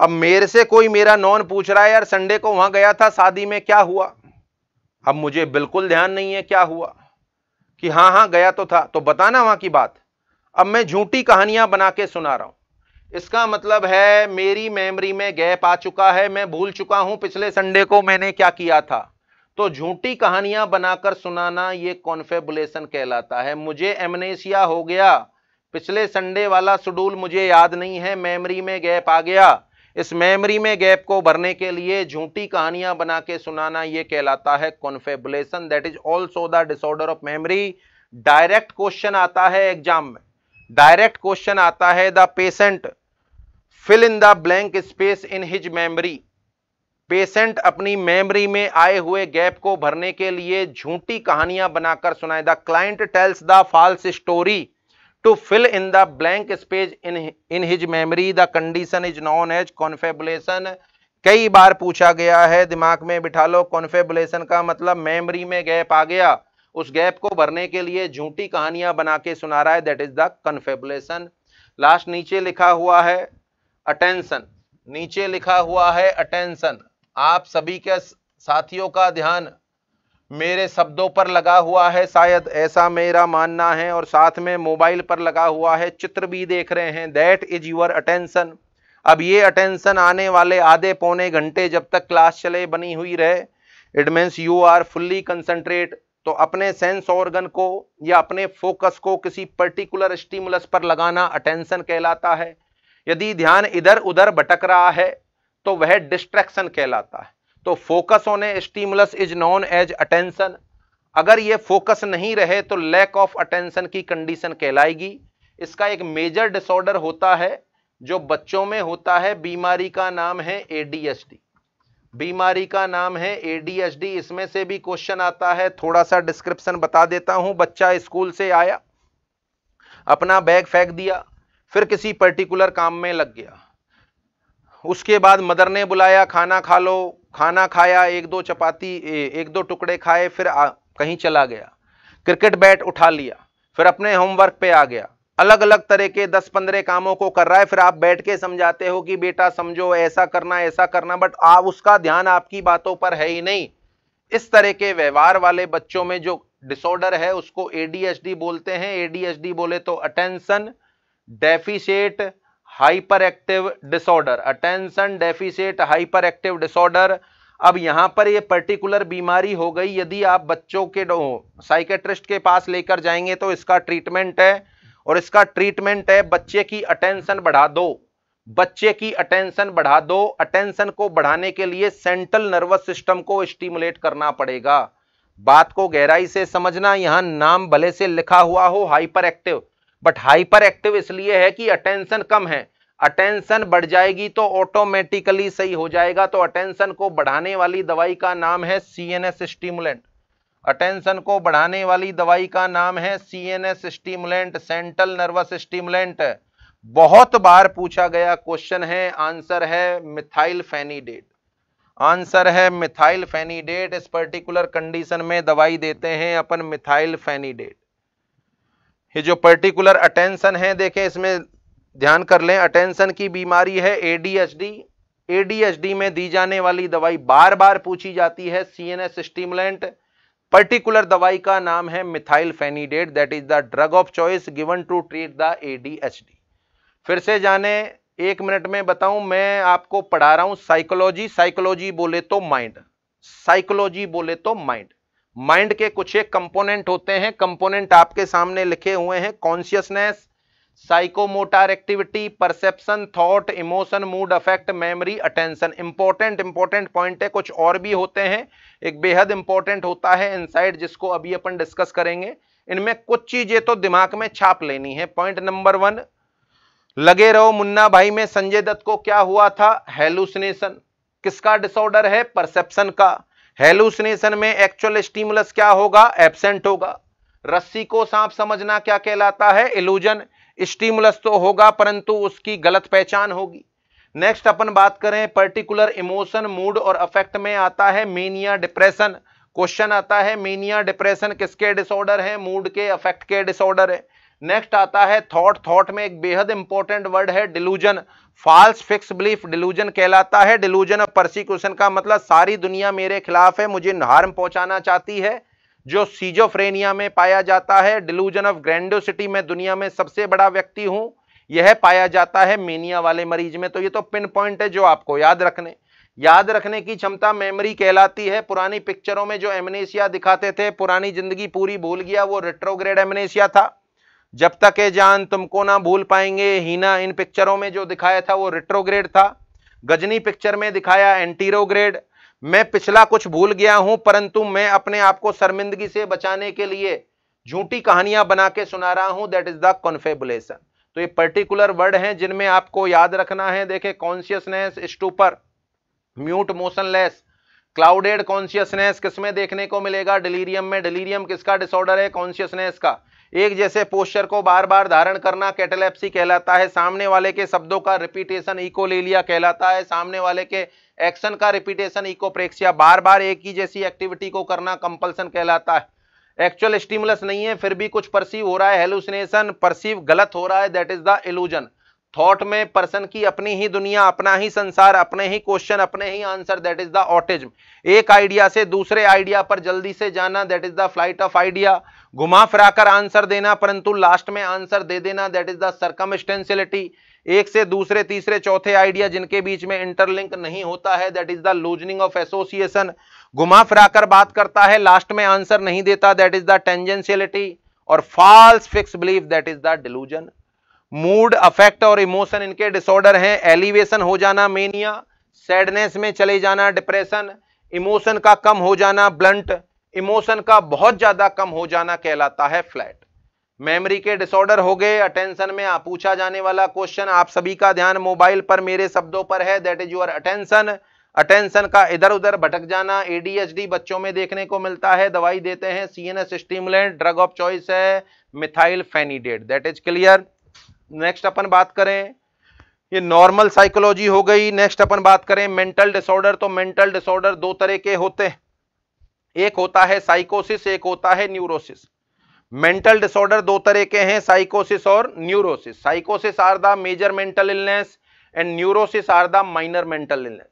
अब मेरे से कोई मेरा नॉन पूछ रहा है यार संडे को वहां गया था शादी में क्या हुआ अब मुझे बिल्कुल ध्यान नहीं है क्या हुआ कि हाँ हाँ गया तो था तो बताना वहां की बात अब मैं झूठी कहानियां बना के सुना रहा हूं इसका मतलब है मेरी मेमोरी में गैप आ चुका है मैं भूल चुका हूं पिछले संडे को मैंने क्या किया था तो झूठी कहानियां बनाकर सुनाना ये कॉन्फेबुलेशन कहलाता है मुझे एमनेशिया हो गया पिछले संडे वाला शेड्यूल मुझे याद नहीं है मेमोरी में गैप आ गया इस मेमोरी में गैप को भरने के लिए झूठी कहानियां बना के सुनाना यह कहलाता है confabulation that is also the disorder of memory direct question आता है एग्जाम में डायरेक्ट क्वेश्चन आता है the patient fill in the blank space in his memory patient अपनी मेमोरी में आए हुए गैप को भरने के लिए झूठी कहानियां बनाकर सुनाए the client tells the false story to fill in the blank space in in his memory the condition is known as confabulation कई बार पूछा गया है दिमाग में बिठा लो कॉन्फेबुलेशन का मतलब मेमोरी में गैप आ गया उस गैप को भरने के लिए झूठी कहानियां बना के सुना रहा है that is the confabulation last नीचे लिखा हुआ है अटेंशन नीचे लिखा हुआ है अटेंशन आप सभी के साथियों का ध्यान मेरे शब्दों पर लगा हुआ है शायद ऐसा मेरा मानना है और साथ में मोबाइल पर लगा हुआ है चित्र भी देख रहे हैं दैट इज योर अटेंशन अब ये अटेंशन आने वाले आधे पौने घंटे जब तक क्लास चले बनी हुई रहे it means you are fully concentrate तो अपने सेंस ऑर्गन को या अपने फोकस को किसी पर्टिकुलर स्टिमुलस पर लगाना अटेंशन कहलाता है यदि ध्यान इधर उधर भटक रहा है तो वह डिस्ट्रैक्शन कहलाता है तो फोकस होने stimulus is known as attention अगर ये फोकस नहीं रहे तो लैक ऑफ अटेंशन की कंडीशन कहलाएगी इसका एक मेजर डिसऑर्डर होता है जो बच्चों में होता है बीमारी का नाम है एडीएसडी बीमारी का नाम है एडीएचडी इसमें से भी क्वेश्चन आता है थोड़ा सा डिस्क्रिप्शन बता देता हूं बच्चा स्कूल से आया अपना बैग फेंक दिया फिर किसी पर्टिकुलर काम में लग गया उसके बाद मदर ने बुलाया खाना खा लो खाना खाया एक दो चपाती एक दो टुकड़े खाए फिर आ, कहीं चला गया क्रिकेट बैट उठा लिया फिर अपने होमवर्क पे आ गया अलग अलग तरह के दस पंद्रह कामों को कर रहा है फिर आप बैठ के समझाते हो कि बेटा समझो ऐसा करना ऐसा करना बट आप उसका ध्यान आपकी बातों पर है ही नहीं इस तरह के व्यवहार वाले बच्चों में जो डिसऑर्डर है उसको एडीएचडी बोलते हैं एडीएचडी बोले तो attention deficit hyperactive disorder attention deficit hyperactive disorder अब यहां पर ये पर्टिकुलर बीमारी हो गई यदि आप बच्चों के साइकेट्रिस्ट के पास लेकर जाएंगे तो इसका ट्रीटमेंट है और इसका ट्रीटमेंट है बच्चे की अटेंशन बढ़ा दो बच्चे की अटेंशन बढ़ा दो अटेंशन को बढ़ाने के लिए सेंट्रल नर्वस सिस्टम को स्टिमुलेट करना पड़ेगा बात को गहराई से समझना यहां नाम भले से लिखा हुआ हो hyperactive but hyperactive इसलिए है कि अटेंशन कम है अटेंशन बढ़ जाएगी तो ऑटोमेटिकली सही हो जाएगा तो अटेंशन को बढ़ाने वाली दवाई का नाम है C N S stimulant attention को बढ़ाने वाली दवाई का नाम है C N S stimulant central nervous stimulant बहुत बार पूछा गया क्वेश्चन है आंसर है मिथाइल फेनीडेट आंसर है मिथाइल फेनीडेट इस पर्टिकुलर कंडीशन में दवाई देते हैं अपन मिथाइल फेनीडेट ये जो पर्टिकुलर अटेंशन है देखें इसमें ध्यान कर लें अटेंशन की बीमारी है एडीएचडी एडीएचडी में दी जाने वाली दवाई बार बार पूछी जाती है C N S stimulant particular दवाई का नाम है methylphenidate that is the drug of choice given to treat the ADHD फिर से जाने एक मिनट में बताऊं मैं आपको पढ़ा रहा हूं साइकोलॉजी साइकोलॉजी बोले तो माइंड साइकोलॉजी बोले तो माइंड माइंड के कुछ एक कंपोनेंट होते हैं कंपोनेंट आपके सामने लिखे हुए हैं consciousness psychomotor activity perception thought emotion mood affect memory attention important important point है कुछ और भी होते हैं एक बेहद इंपॉर्टेंट होता है इनसाइड जिसको अभी अपन डिस्कस करेंगे इनमें कुछ चीजें तो दिमाग में छाप लेनी है पॉइंट नंबर वन लगे रहो मुन्ना भाई में संजय दत्त को क्या हुआ था हेलुसिनेशन किसका डिसऑर्डर है परसेप्शन का हेलुसिनेशन में एक्चुअल स्टीमुलस क्या होगा एबसेंट होगा रस्सी को सांप समझना क्या कहलाता है इल्यूजन स्टीमुलस तो होगा परंतु उसकी गलत पहचान होगी नेक्स्ट अपन बात करें पर्टिकुलर इमोशन मूड और अफेक्ट में आता है मेनिया डिप्रेशन क्वेश्चन आता है मेनिया डिप्रेशन किसके डिसऑर्डर है मूड के अफेक्ट के डिसऑर्डर है नेक्स्ट आता है थॉट थॉट में एक बेहद इंपॉर्टेंट वर्ड है delusion false fix belief delusion कहलाता है डिलूजन और परसिक्यूशन का मतलब सारी दुनिया मेरे खिलाफ है मुझे हार्म पहुंचाना चाहती है जो सीजोफ्रेनिया में पाया जाता है डिलूजन ऑफ ग्रैंडोसिटी में दुनिया में सबसे बड़ा व्यक्ति हूं यह पाया जाता है मेनिया वाले मरीज में तो ये तो पिन पॉइंट है जो आपको याद रखने याद रखने की क्षमता मेमोरी कहलाती है पुरानी पिक्चरों में जो एमनेशिया दिखाते थे पुरानी जिंदगी पूरी भूल गया वो रेट्रोग्रेड एमनेशिया था जब तक ये जान तुमको ना भूल पाएंगे हीना इन पिक्चरों में जो दिखाया था वो रेट्रोग्रेड था गजनी पिक्चर में दिखाया एंटीरोग्रेड मैं पिछला कुछ भूल गया हूं परंतु मैं अपने आप को शर्मिंदगी से बचाने के लिए झूठी कहानियां बना के सुना रहा हूं दैट इज द कॉन्फेबुलेशन तो ये पर्टिकुलर वर्ड हैं जिनमें आपको याद रखना है देखे consciousness stupor mute motionless clouded consciousness किसमें देखने को मिलेगा डिलीरियम में डिलीरियम किसका डिसऑर्डर है कॉन्शियसनेस का एक जैसे पोस्टर को बार बार धारण करना कैटेलेप्सी कहलाता है सामने वाले के शब्दों का रिपीटेशन इको ले लिया कहलाता है सामने वाले के एक्शन का रिपीटेशन इकोप्रेक्सिया बार बार एक ही जैसी एक्टिविटी को करना कंपल्सन कहलाता है एक्चुअल स्टिमुलस नहीं है फिर भी कुछ परसीव हो रहा है हेलुसिनेशन परसीव गलत हो रहा है that is the illusion thought में पर्सन की अपनी ही दुनिया अपना ही संसार अपने ही क्वेश्चन अपने ही answer that is the autism एक आइडिया से दूसरे आइडिया पर जल्दी से जाना that is the flight of idea घुमा फिराकर आंसर देना परंतु लास्ट में आंसर दे देना दैट इज द सर्कमस्टेंसिलिटी एक से दूसरे तीसरे चौथे आइडिया जिनके बीच में इंटरलिंक नहीं होता है that is the loosening of association घुमा फिराकर बात करता है लास्ट में आंसर नहीं देता दैट इज द टेंजेंशियलिटी और false fix belief that is the delusion mood affect और इमोशन इनके डिसऑर्डर हैं एलिवेशन हो जाना मेनिया सैडनेस में चले जाना डिप्रेशन इमोशन का कम हो जाना ब्लंट इमोशन का बहुत ज्यादा कम हो जाना कहलाता है फ्लैट मेमोरी के डिसऑर्डर हो गए अटेंशन में पूछा जाने वाला क्वेश्चन आप सभी का ध्यान मोबाइल पर मेरे शब्दों पर है that is your attention attention का इधर उधर भटक जाना एडीएचडी बच्चों में देखने को मिलता है दवाई देते हैं CNS stimulant drug of choice है methylphenidate that is clear next अपन बात करें ये नॉर्मल साइकोलॉजी हो गई नेक्स्ट अपन बात करें मेंटल डिसऑर्डर तो मेंटल डिसऑर्डर दो तरह के होते हैं एक होता है साइकोसिस एक होता है न्यूरोसिस मेंटल डिसऑर्डर दो तरह के हैं साइकोसिस और न्यूरोसिस साइकोसिस are the major mental illness and neurosis are the minor mental illness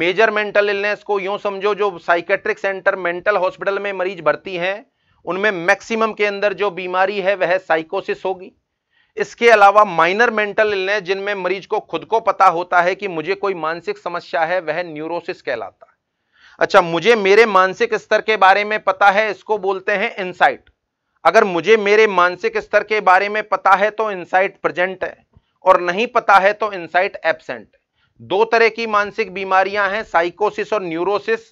major mental illness को यूं समझो जो साइकेट्रिक सेंटर मेंटल हॉस्पिटल में मरीज भर्ती हैं उनमें मैक्सिमम के अंदर जो बीमारी है वह साइकोसिस होगी इसके अलावा माइनर मेंटल इलनेस जिनमें मरीज को खुद को पता होता है कि मुझे कोई मानसिक समस्या है वह न्यूरोसिस कहलाता है अच्छा मुझे मेरे मानसिक स्तर के बारे में पता है इसको बोलते हैं इनसाइट अगर मुझे मेरे मानसिक स्तर के बारे में पता है तो इंसाइट प्रेजेंट है और नहीं पता है तो इंसाइट एबसेंट दो तरह की मानसिक बीमारियां हैं साइकोसिस और न्यूरोसिस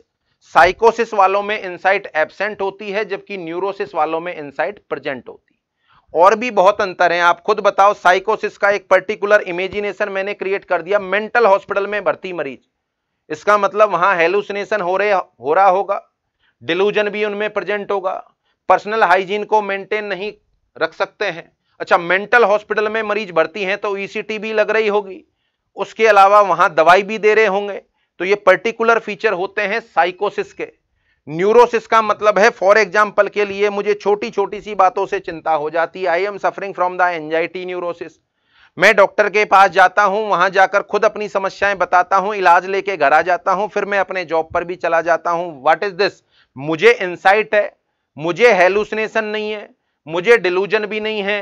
साइकोसिस वालों में इंसाइट एबसेंट होती है जबकि न्यूरोसिस वालों में इंसाइट प्रेजेंट होती है और भी बहुत अंतर है आप खुद बताओ साइकोसिस का एक पर्टिकुलर इमेजिनेशन मैंने क्रिएट कर दिया मेंटल हॉस्पिटल में भर्ती मरीज इसका मतलब वहां हेलुसिनेशन हो रहे हो रहा होगा डिलूजन भी उनमें प्रेजेंट होगा पर्सनल हाइजीन को मेंटेन नहीं रख सकते हैं अच्छा मेंटल हॉस्पिटल में मरीज भर्ती हैं तो ईसीटी e भी लग रही होगी उसके अलावा वहां दवाई भी दे रहे होंगे तो ये पर्टिकुलर फीचर होते हैं साइकोसिस के न्यूरोसिस का मतलब है फॉर एग्जाम्पल के लिए मुझे छोटी छोटी सी बातों से चिंता हो जाती है I am suffering from the anxiety neurosis मैं डॉक्टर के पास जाता हूं वहां जाकर खुद अपनी समस्याएं बताता हूं इलाज लेके घर आ जाता हूं फिर मैं अपने जॉब पर भी चला जाता हूं व्हाट इज दिस मुझे इंसाइट है मुझे हेलुसिनेशन नहीं है मुझे डिलूजन भी नहीं है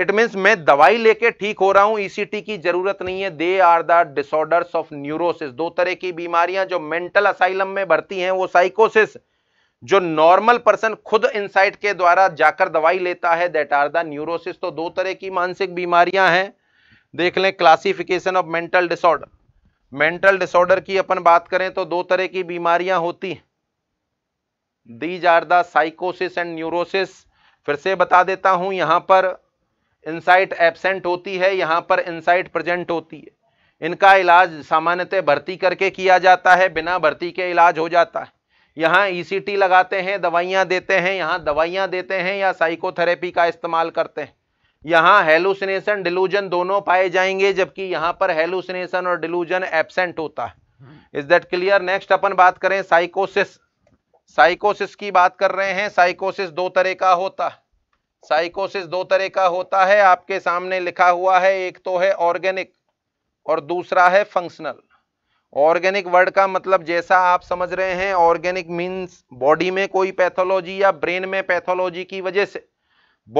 इट मीन मैं दवाई लेके ठीक हो रहा हूं ईसीटी e की जरूरत नहीं है they are the disorders of neurosis दो तरह की बीमारियां जो मेंटल असाइलम में भरती हैं वो साइकोसिस जो नॉर्मल पर्सन खुद इनसाइट के द्वारा जाकर दवाई लेता है दैट आर द न्यूरोसिस तो दो तरह की मानसिक बीमारियां हैं देख लें classification of mental disorder mental disorder की अपन बात करें तो दो तरह की बीमारियां होती हैं दीज आर द साइकोसिस एंड न्यूरोसिस फिर से बता देता हूं यहां पर इंसाइट एबसेंट होती है यहां पर इंसाइट प्रेजेंट होती है इनका इलाज सामान्यतः भर्ती करके किया जाता है बिना भर्ती के इलाज हो जाता है यहाँ ईसीटी e लगाते हैं दवाइयाँ देते हैं यहाँ दवाइयाँ देते हैं या साइकोथेरेपी का इस्तेमाल करते हैं यहाँ हेलुसिनेशन डिलूजन दोनों पाए जाएंगे जबकि यहाँ पर हेलुसिनेशन और डिलूजन एबसेंट होता है इज दैट क्लियर नेक्स्ट अपन बात करें साइकोसिस साइकोसिस की बात कर रहे हैं साइकोसिस दो तरह का होता है साइकोसिस दो तरह का होता है आपके सामने लिखा हुआ है एक तो है ऑर्गेनिक और दूसरा है फंक्शनल ऑर्गेनिक वर्ड का मतलब जैसा आप समझ रहे हैं ऑर्गेनिक मींस बॉडी में कोई पैथोलॉजी या ब्रेन में पैथोलॉजी की वजह से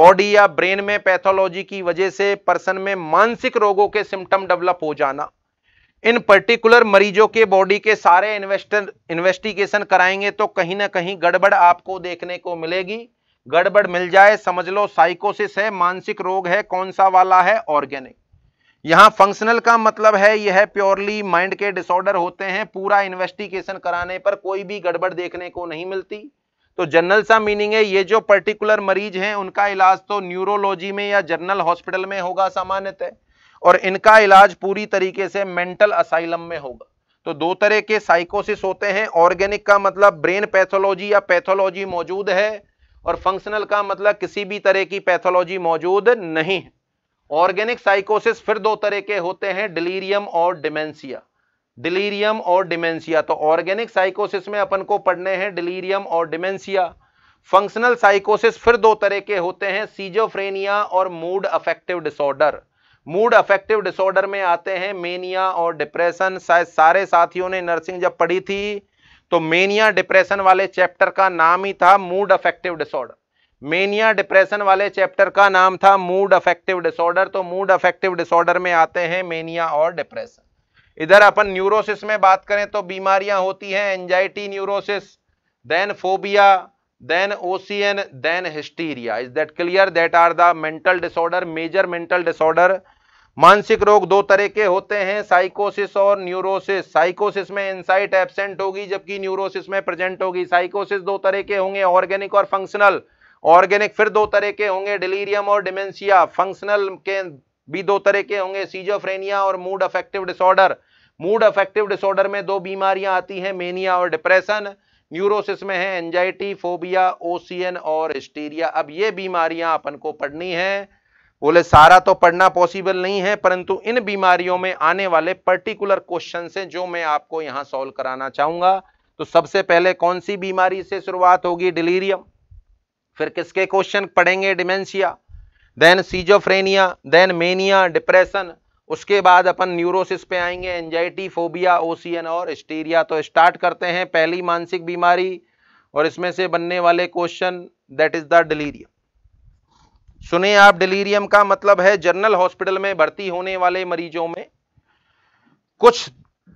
बॉडी या ब्रेन में पैथोलॉजी की वजह से पर्सन में मानसिक रोगों के सिम्टम डेवलप हो जाना इन पर्टिकुलर मरीजों के बॉडी के सारे इन्वेस्टर इन्वेस्टिगेशन कराएंगे तो कहीं ना कहीं गड़बड़ आपको देखने को मिलेगी गड़बड़ मिल जाए समझ लो साइकोसिस है मानसिक रोग है कौन सा वाला है ऑर्गेनिक यहां फंक्शनल का मतलब है यह प्योरली माइंड के डिसऑर्डर होते हैं पूरा इन्वेस्टिगेशन कराने पर कोई भी गड़बड़ देखने को नहीं मिलती तो जनरल सा मीनिंग है ये जो पर्टिकुलर मरीज हैं उनका इलाज तो न्यूरोलॉजी में या जनरल हॉस्पिटल में होगा सामान्यतः और इनका इलाज पूरी तरीके से मेंटल असाइलम में होगा तो दो तरह के साइकोसिस होते हैं ऑर्गेनिक का मतलब ब्रेन पैथोलॉजी या पैथोलॉजी मौजूद है और फंक्शनल का मतलब किसी भी तरह की पैथोलॉजी मौजूद नहीं है ऑर्गेनिक साइकोसिस फिर दो तरह के होते हैं डिलीरियम और डिमेंसिया डिलीरियम और डिमेंसिया तो ऑर्गेनिक साइकोसिस में अपन को पढ़ने हैं डिलीरियम और डिमेंसिया फंक्शनल साइकोसिस फिर दो तरह के होते हैं सीजोफ्रेनिया और mood affective disorder mood affective disorder में आते हैं मेनिया और डिप्रेशन शायद सारे साथियों ने नर्सिंग जब पढ़ी थी तो मेनिया डिप्रेशन वाले चैप्टर का नाम ही था mood affective disorder mania depression वाले चैप्टर का नाम था मूड अफेक्टिव डिसऑर्डर तो मूड अफेक्टिव डिसऑर्डर में आते हैं मेनिया और डिप्रेशन इधर अपन न्यूरोसिस में बात करें तो बीमारियां होती हैं anxiety neurosis then phobia then ocean then hysteria is that clear that are the mental disorder major mental disorder मानसिक रोग दो तरह के होते हैं साइकोसिस और न्यूरोसिस साइकोसिस में इंसाइट एबसेंट होगी जबकि न्यूरोसिस में प्रेजेंट होगी साइकोसिस दो तरह के होंगे ऑर्गेनिक और फंक्शनल ऑर्गेनिक फिर दो तरह के होंगे डिलीरियम और डिमेंशिया फंक्शनल के भी दो तरह के होंगे सीजोफ्रेनिया और mood affective disorder mood affective disorder में दो बीमारियां आती हैं मेनिया और डिप्रेशन न्यूरोसिस में है एंजाइटी फोबिया ओसियन और स्टीरिया अब ये बीमारियां अपन को पढ़नी है बोले सारा तो पढ़ना पॉसिबल नहीं है परंतु इन बीमारियों में आने वाले पर्टिकुलर क्वेश्चन से जो मैं आपको यहां सॉल्व कराना चाहूंगा तो सबसे पहले कौन सी बीमारी से शुरुआत होगी डिलीरियम फिर किसके क्वेश्चन पढ़ेंगे dementia then schizophrenia then mania depression उसके बाद अपन न्यूरोसिस पे आएंगे एंजाइटी फोबिया ओसीएन और स्टीरिया तो स्टार्ट करते हैं पहली मानसिक बीमारी और इसमें से बनने वाले question that is the delirium सुने आप डिलीरियम का मतलब है जनरल हॉस्पिटल में भर्ती होने वाले मरीजों में कुछ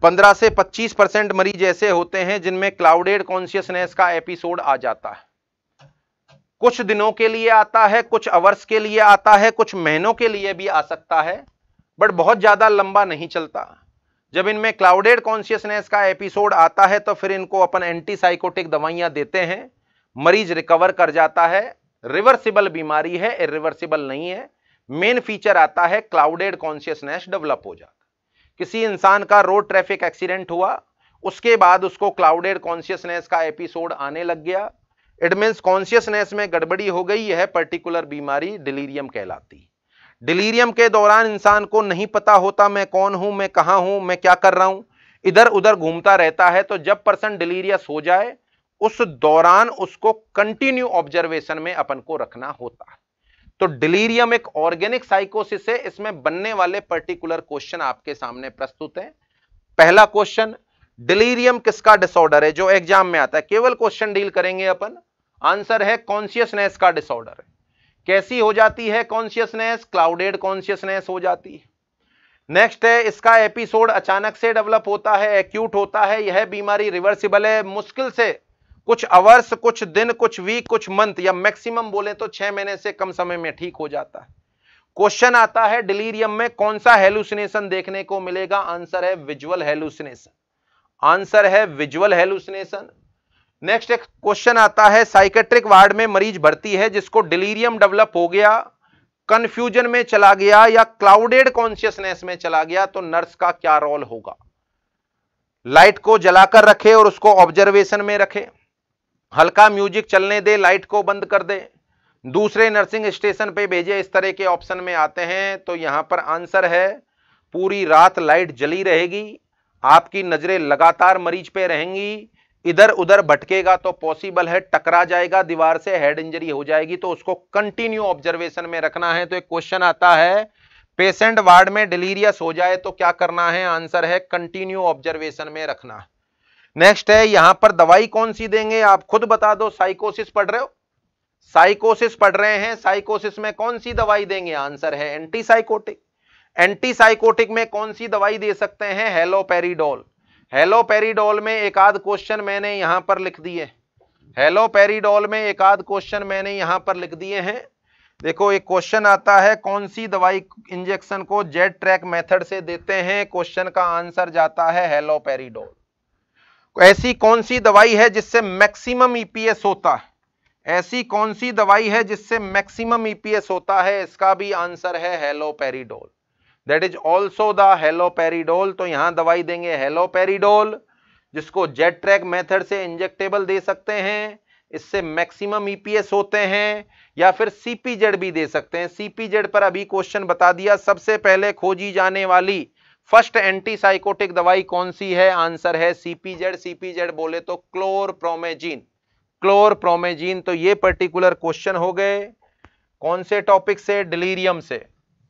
15 से 25 परसेंट मरीज ऐसे होते हैं जिनमें क्लाउडेड कॉन्शियसनेस का एपिसोड आ जाता है कुछ दिनों के लिए आता है कुछ अवर्स के लिए आता है कुछ महीनों के लिए भी आ सकता है बट बहुत ज़्यादा लंबा नहीं चलता जब इनमें क्लाउडेड कॉन्शियसनेस का एपिसोड आता है तो फिर इनको अपन एंटीसाइकोटिक दवाइयां देते हैं मरीज रिकवर कर जाता है रिवर्सिबल बीमारी है रिवर्सिबल नहीं है मेन फीचर आता है क्लाउडेड कॉन्शियसनेस डेवलप हो जाता किसी इंसान का रोड ट्रैफिक एक्सीडेंट हुआ उसके बाद उसको क्लाउडेड कॉन्शियसनेस का एपिसोड आने लग गया इट मीन्स कॉन्शियसनेस में गड़बड़ी हो गई यह पर्टिकुलर बीमारी डिलीरियम कहलाती डिलीरियम के दौरान इंसान को नहीं पता होता मैं कौन हूं मैं कहां हूं मैं क्या कर रहा हूं इधर उधर घूमता रहता है तो जब पर्सन डिलीरियस हो जाए उस दौरान उसको कंटिन्यू ऑब्जर्वेशन में अपन को रखना होता है तो डिलीरियम एक ऑर्गेनिक साइकोसिस है इसमें बनने वाले पर्टिकुलर क्वेश्चन आपके सामने प्रस्तुत हैं पहला क्वेश्चन डिलीरियम किसका डिसऑर्डर है जो एग्जाम में आता है केवल क्वेश्चन डील करेंगे अपन आंसर है कॉन्शियसनेस का डिसऑर्डर कैसी हो जाती है कॉन्शियसनेस क्लाउडेड कॉन्शियसनेस हो जाती है नेक्स्ट है इसका एपिसोड अचानक से डेवलप होता है एक्यूट होता है यह बीमारी रिवर्सिबल है मुश्किल से कुछ अवर्स कुछ दिन कुछ वीक कुछ मंथ या मैक्सिमम बोले तो छह महीने से कम समय में ठीक हो जाता है क्वेश्चन आता है डिलीरियम में कौन सा हेलुसिनेशन देखने को मिलेगा आंसर है विजुअल हेलुसिनेशन आंसर है विजुअल हेलुसिनेशन नेक्स्ट एक क्वेश्चन आता है साइकेट्रिक वार्ड में मरीज भर्ती है जिसको डिलीरियम डेवलप हो गया कंफ्यूजन में चला गया या क्लाउडेड कॉन्शियसनेस में चला गया तो नर्स का क्या रोल होगा लाइट को जलाकर रखे और उसको ऑब्जर्वेशन में रखे हल्का म्यूजिक चलने दे लाइट को बंद कर दे दूसरे नर्सिंग स्टेशन पे भेजे इस तरह के ऑप्शन में आते हैं तो यहाँ पर आंसर है पूरी रात लाइट जली रहेगी आपकी नज़रें लगातार मरीज पे रहेंगी इधर उधर भटकेगा तो पॉसिबल है टकरा जाएगा दीवार से हेड इंजरी हो जाएगी तो उसको कंटिन्यू ऑब्जर्वेशन में रखना है तो एक क्वेश्चन आता है पेशेंट वार्ड में डिलीरियस हो जाए तो क्या करना है आंसर है कंटिन्यू ऑब्जर्वेशन में रखना है नेक्स्ट है यहां पर दवाई कौन सी देंगे आप खुद बता दो साइकोसिस पढ़ रहे हो साइकोसिस पढ़ रहे हैं साइकोसिस में कौन सी दवाई देंगे आंसर है एंटीसाइकोटिक एंटीसाइकोटिक में कौन सी दवाई दे सकते हैं हेलोपेरिडोल हेलोपेरिडोल में एक आध क्वेश्चन मैंने यहां पर लिख दिए हेलोपेरिडोल में एक आध क्वेश्चन मैंने यहां पर लिख दिए हैं देखो एक क्वेश्चन आता है कौन सी दवाई इंजेक्शन को जेड ट्रैक मेथड से देते हैं क्वेश्चन का आंसर जाता है हेलोपेरिडोल ऐसी कौन सी दवाई है जिससे मैक्सिमम ईपीएस e होता है ऐसी कौन सी दवाई है जिससे मैक्सिमम ईपीएस e होता है इसका भी आंसर है haloperidol that is also the haloperidol तो यहां दवाई देंगे हेलोपेरिडोल जिसको जेट ट्रैक मेथड से इंजेक्टेबल दे सकते हैं इससे मैक्सिमम ईपीएस e होते हैं या फिर सीपीजेड भी दे सकते हैं सीपीजेड पर अभी क्वेश्चन बता दिया सबसे पहले खोजी जाने वाली फर्स्ट एंटीसाइकोटिक दवाई कौन सी है आंसर है सीपीजेड सीपीजेड बोले तो क्लोरप्रोमेजीन क्लोरप्रोमेजीन तो ये पर्टिकुलर क्वेश्चन हो गए कौन से टॉपिक से डिलीरियम से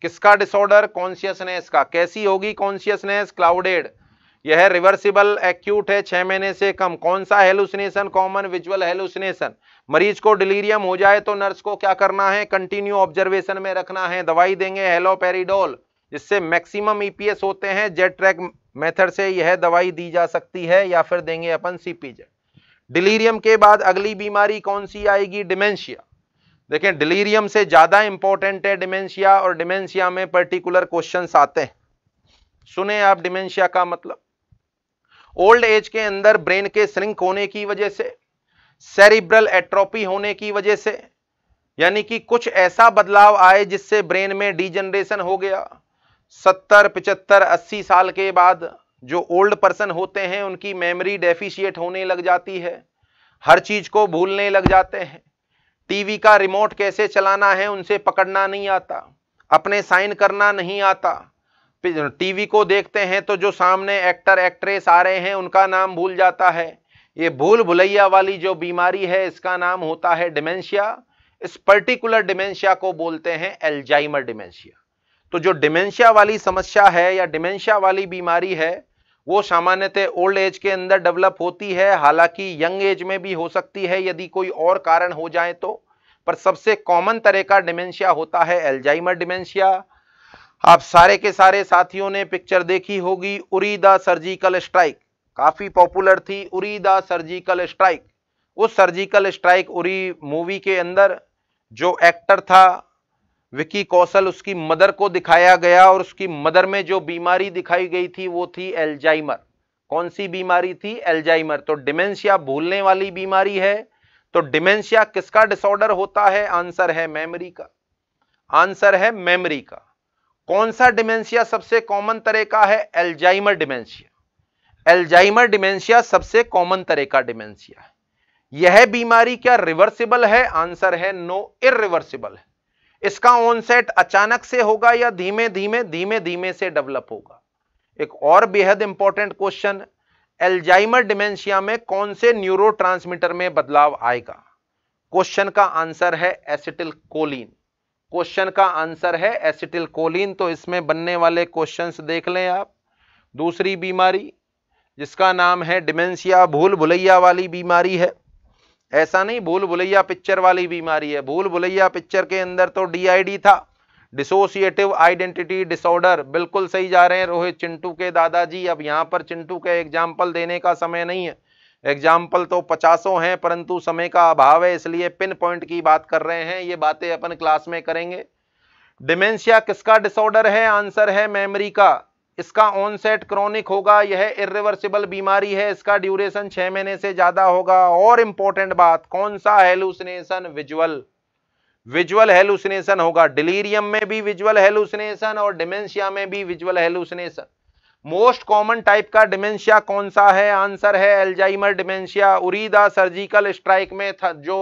किसका डिसऑर्डर कॉन्सियसनेस का कैसी होगी कॉन्सियसनेस क्लाउडेड यह रिवर्सिबल एक्यूट है छह महीने से कम कौन सा हेलुसिनेशन कॉमन विजुअल हेलुसिनेशन मरीज को डिलीरियम हो जाए तो नर्स को क्या करना है कंटिन्यू ऑब्जर्वेशन में रखना है दवाई देंगे हेलोपेरिडोल जिससे मैक्सिमम ईपीएस e होते हैं जेट ट्रैक मेथड से यह दवाई दी जा सकती है या फिर देंगे अपन सीपीजे डिलीरियम के बाद अगली बीमारी कौन सी आएगी डिमेंशिया देखें डिलीरियम से ज़्यादा इंपॉर्टेंट है डिमेंशिया और डिमेंशिया में पर्टिकुलर क्वेश्चन आते हैं सुने आप डिमेंशिया का मतलब ओल्ड एज के अंदर ब्रेन के श्रिंक होने की वजह से सेरिब्रल एट्रोपी होने की वजह से यानी कि कुछ ऐसा बदलाव आए जिससे ब्रेन में डिजनरेशन हो गया सत्तर पिचहत्तर अस्सी साल के बाद जो ओल्ड पर्सन होते हैं उनकी मेमोरी डेफिशिएट होने लग जाती है हर चीज़ को भूलने लग जाते हैं टीवी का रिमोट कैसे चलाना है उनसे पकड़ना नहीं आता अपने साइन करना नहीं आता टीवी को देखते हैं तो जो सामने एक्टर एक्ट्रेस आ रहे हैं उनका नाम भूल जाता है ये भूल भुलैया वाली जो बीमारी है इसका नाम होता है डिमेंशिया इस पर्टिकुलर डिमेंशिया को बोलते हैं एल्जाइमर डिमेंशिया तो जो डिमेंशिया वाली समस्या है या डिमेंशिया वाली बीमारी है वो सामान्यतः ओल्ड एज के अंदर डेवलप होती है हालांकि यंग एज में भी हो सकती है यदि कोई और कारण हो जाए तो पर सबसे कॉमन तरह का डिमेंशिया होता है एल्जाइमर डिमेंशिया आप सारे के सारे साथियों ने पिक्चर देखी होगी उरी द सर्जिकल स्ट्राइक काफ़ी पॉपुलर थी उरी द सर्जिकल स्ट्राइक उस सर्जिकल स्ट्राइक उरी मूवी के अंदर जो एक्टर था विकी कौशल उसकी मदर को दिखाया गया और उसकी मदर में जो बीमारी दिखाई गई थी वो थी एल्जाइमर कौन सी बीमारी थी एल्जाइमर तो डिमेंशिया भूलने वाली बीमारी है तो डिमेंशिया किसका डिसऑर्डर होता है आंसर है मेमोरी का आंसर है मेमोरी का कौन सा डिमेंशिया सबसे कॉमन तरह का है एल्जाइमर डिमेंशिया एल्जाइमर डिमेंशिया सबसे कॉमन तरह का डिमेंशिया यह बीमारी क्या रिवर्सिबल है आंसर है नो रिवर्सिबल है इसका ऑनसेट अचानक से होगा या धीमे धीमे धीमे धीमे से डेवलप होगा एक और बेहद इंपॉर्टेंट क्वेश्चन एल्जाइमर डिमेंशिया में कौन से न्यूरो में बदलाव आएगा क्वेश्चन का आंसर है एसिटिल कोलिन क्वेश्चन का आंसर है एसिटिल कोलिन तो इसमें बनने वाले क्वेश्चंस देख लें आप दूसरी बीमारी जिसका नाम है डिमेंशिया भूल भुलैया वाली बीमारी है ऐसा नहीं भूल भुलैया पिक्चर वाली बीमारी है भूल भुलैया पिक्चर के अंदर तो डीआईडी था डिसोसिएटिव आइडेंटिटी डिसऑर्डर बिल्कुल सही जा रहे हैं रोहित चिंटू के दादाजी अब यहाँ पर चिंटू के एग्जाम्पल देने का समय नहीं है एग्जाम्पल तो पचासों हैं परंतु समय का अभाव है इसलिए पिन पॉइंट की बात कर रहे हैं ये बातें अपन क्लास में करेंगे डिमेंशिया किसका डिसऑर्डर है आंसर है मेमोरी का इसका ऑनसेट क्रॉनिक होगा यह इरिवर्सिबल बीमारी है इसका ड्यूरेशन छह महीने से ज्यादा होगा और इंपॉर्टेंट बात कौन सा हेलुसिनेशन विजुअल विजुअल हेलुसिनेशन होगा डिलीरियम में भी विजुअल हेलुसिनेशन और डिमेंशिया में भी visual hallucination most common type का डिमेंशिया कौन सा है आंसर है एल्जाइमर डिमेंशिया उरीदा सर्जिकल स्ट्राइक में था जो